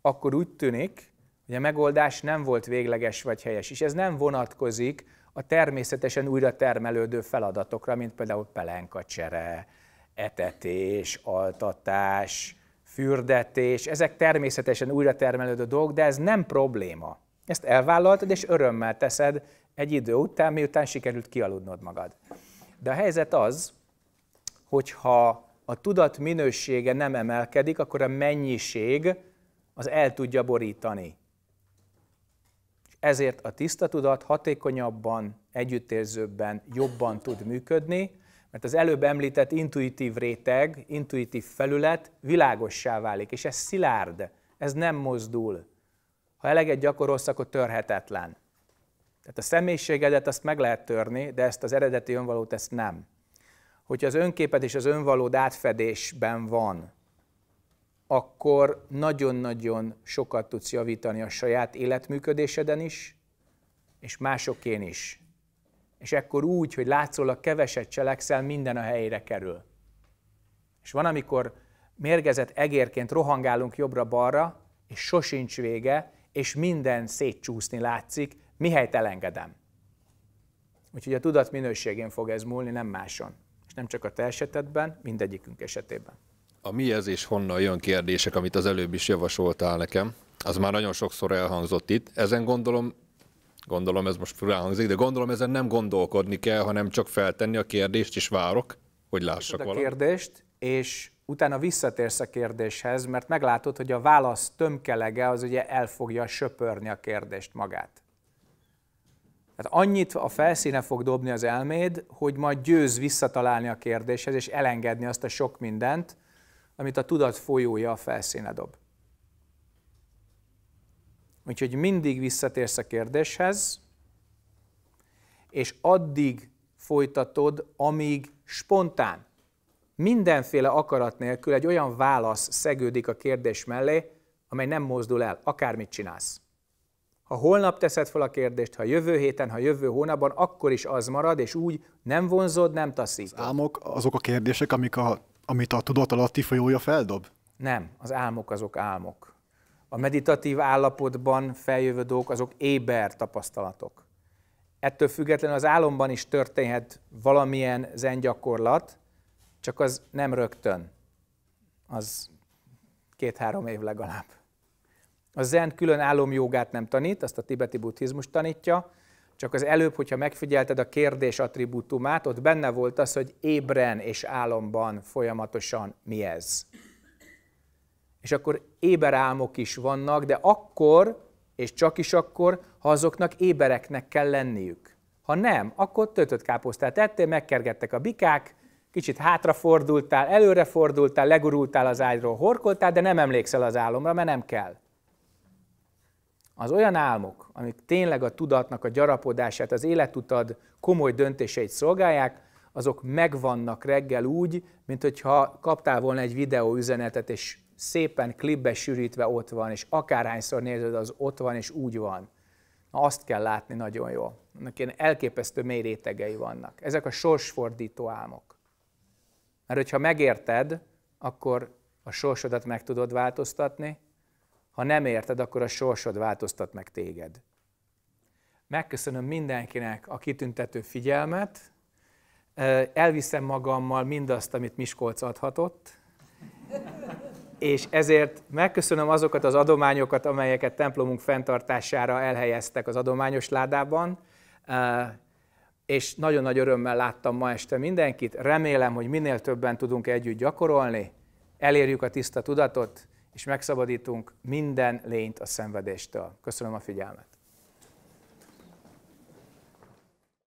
Speaker 1: akkor úgy tűnik, hogy a megoldás nem volt végleges vagy helyes, és ez nem vonatkozik a természetesen újra termelődő feladatokra, mint például pelenkacsere, etetés, altatás, fürdetés, ezek természetesen újra termelődő dolgok, de ez nem probléma. Ezt elvállaltad, és örömmel teszed egy idő után, miután sikerült kialudnod magad. De a helyzet az, hogyha a tudat minősége nem emelkedik, akkor a mennyiség az el tudja borítani. És ezért a tiszta tudat hatékonyabban, együttérzőbben, jobban tud működni, mert az előbb említett intuitív réteg, intuitív felület világossá válik, és ez szilárd, ez nem mozdul. Ha eleget gyakorolsz, akkor törhetetlen. Tehát a személyiségedet azt meg lehet törni, de ezt az eredeti önvalót ezt nem. Hogyha az önképed és az önvalód átfedésben van, akkor nagyon-nagyon sokat tudsz javítani a saját életműködéseden is, és másokén is és ekkor úgy, hogy látszólag keveset cselekszel, minden a helyére kerül. És van, amikor mérgezett egérként rohangálunk jobbra-balra, és sosincs vége, és minden szétcsúszni látszik, mihelyt elengedem. Úgyhogy a tudat minőségén fog ez múlni, nem máson. És nem csak a te esetedben, mindegyikünk esetében.
Speaker 4: A mi ez és honnan jön kérdések, amit az előbb is javasoltál nekem, az már nagyon sokszor elhangzott itt. Ezen gondolom Gondolom ez most furán hangzik, de gondolom ezen nem gondolkodni kell, hanem csak feltenni a kérdést, és várok, hogy lássak valamit. a
Speaker 1: kérdést, és utána visszatérsz a kérdéshez, mert meglátod, hogy a válasz tömkelege az ugye el fogja söpörni a kérdést magát. Tehát annyit a felszíne fog dobni az elméd, hogy majd győz visszatalálni a kérdéshez, és elengedni azt a sok mindent, amit a tudat folyója a felszíne dob. Úgyhogy mindig visszatérsz a kérdéshez, és addig folytatod, amíg spontán, mindenféle akarat nélkül egy olyan válasz szegődik a kérdés mellé, amely nem mozdul el, akármit csinálsz. Ha holnap teszed fel a kérdést, ha jövő héten, ha jövő hónapban, akkor is az marad, és úgy nem vonzod, nem taszítod. Az álmok azok a kérdések, amik a, amit a tudat alatti folyója feldob? Nem, az álmok azok álmok a meditatív állapotban feljövő dolgok, azok éber tapasztalatok. Ettől függetlenül az álomban is történhet valamilyen zen gyakorlat, csak az nem rögtön. Az két-három év legalább. A zen külön álomjogát nem tanít, azt a tibeti buddhizmus tanítja, csak az előbb, hogyha megfigyelted a kérdés attribútumát, ott benne volt az, hogy ébren és álomban folyamatosan mi ez és akkor éberálmok is vannak, de akkor, és csak is akkor, ha azoknak ébereknek kell lenniük. Ha nem, akkor töltött káposztát ettél, megkergettek a bikák, kicsit hátrafordultál, előrefordultál, legurultál az ágyról, horkoltál, de nem emlékszel az álomra, mert nem kell. Az olyan álmok, amik tényleg a tudatnak a gyarapodását, az életutad komoly döntéseit szolgálják, azok megvannak reggel úgy, mint hogyha kaptál volna egy videóüzenetet, és szépen klipbe sűrítve ott van, és akárhányszor nézed, az ott van, és úgy van. Na, azt kell látni nagyon jól. Annak ilyen elképesztő mély rétegei vannak. Ezek a sorsfordító álmok. Mert hogyha megérted, akkor a sorsodat meg tudod változtatni, ha nem érted, akkor a sorsod változtat meg téged. Megköszönöm mindenkinek a kitüntető figyelmet, elviszem magammal mindazt, amit Miskolc adhatott, és ezért megköszönöm azokat az adományokat, amelyeket templomunk fenntartására elhelyeztek az adományos ládában, és nagyon nagy örömmel láttam ma este mindenkit. Remélem, hogy minél többen tudunk együtt gyakorolni, elérjük a tiszta tudatot, és megszabadítunk minden lényt a szenvedéstől. Köszönöm a figyelmet!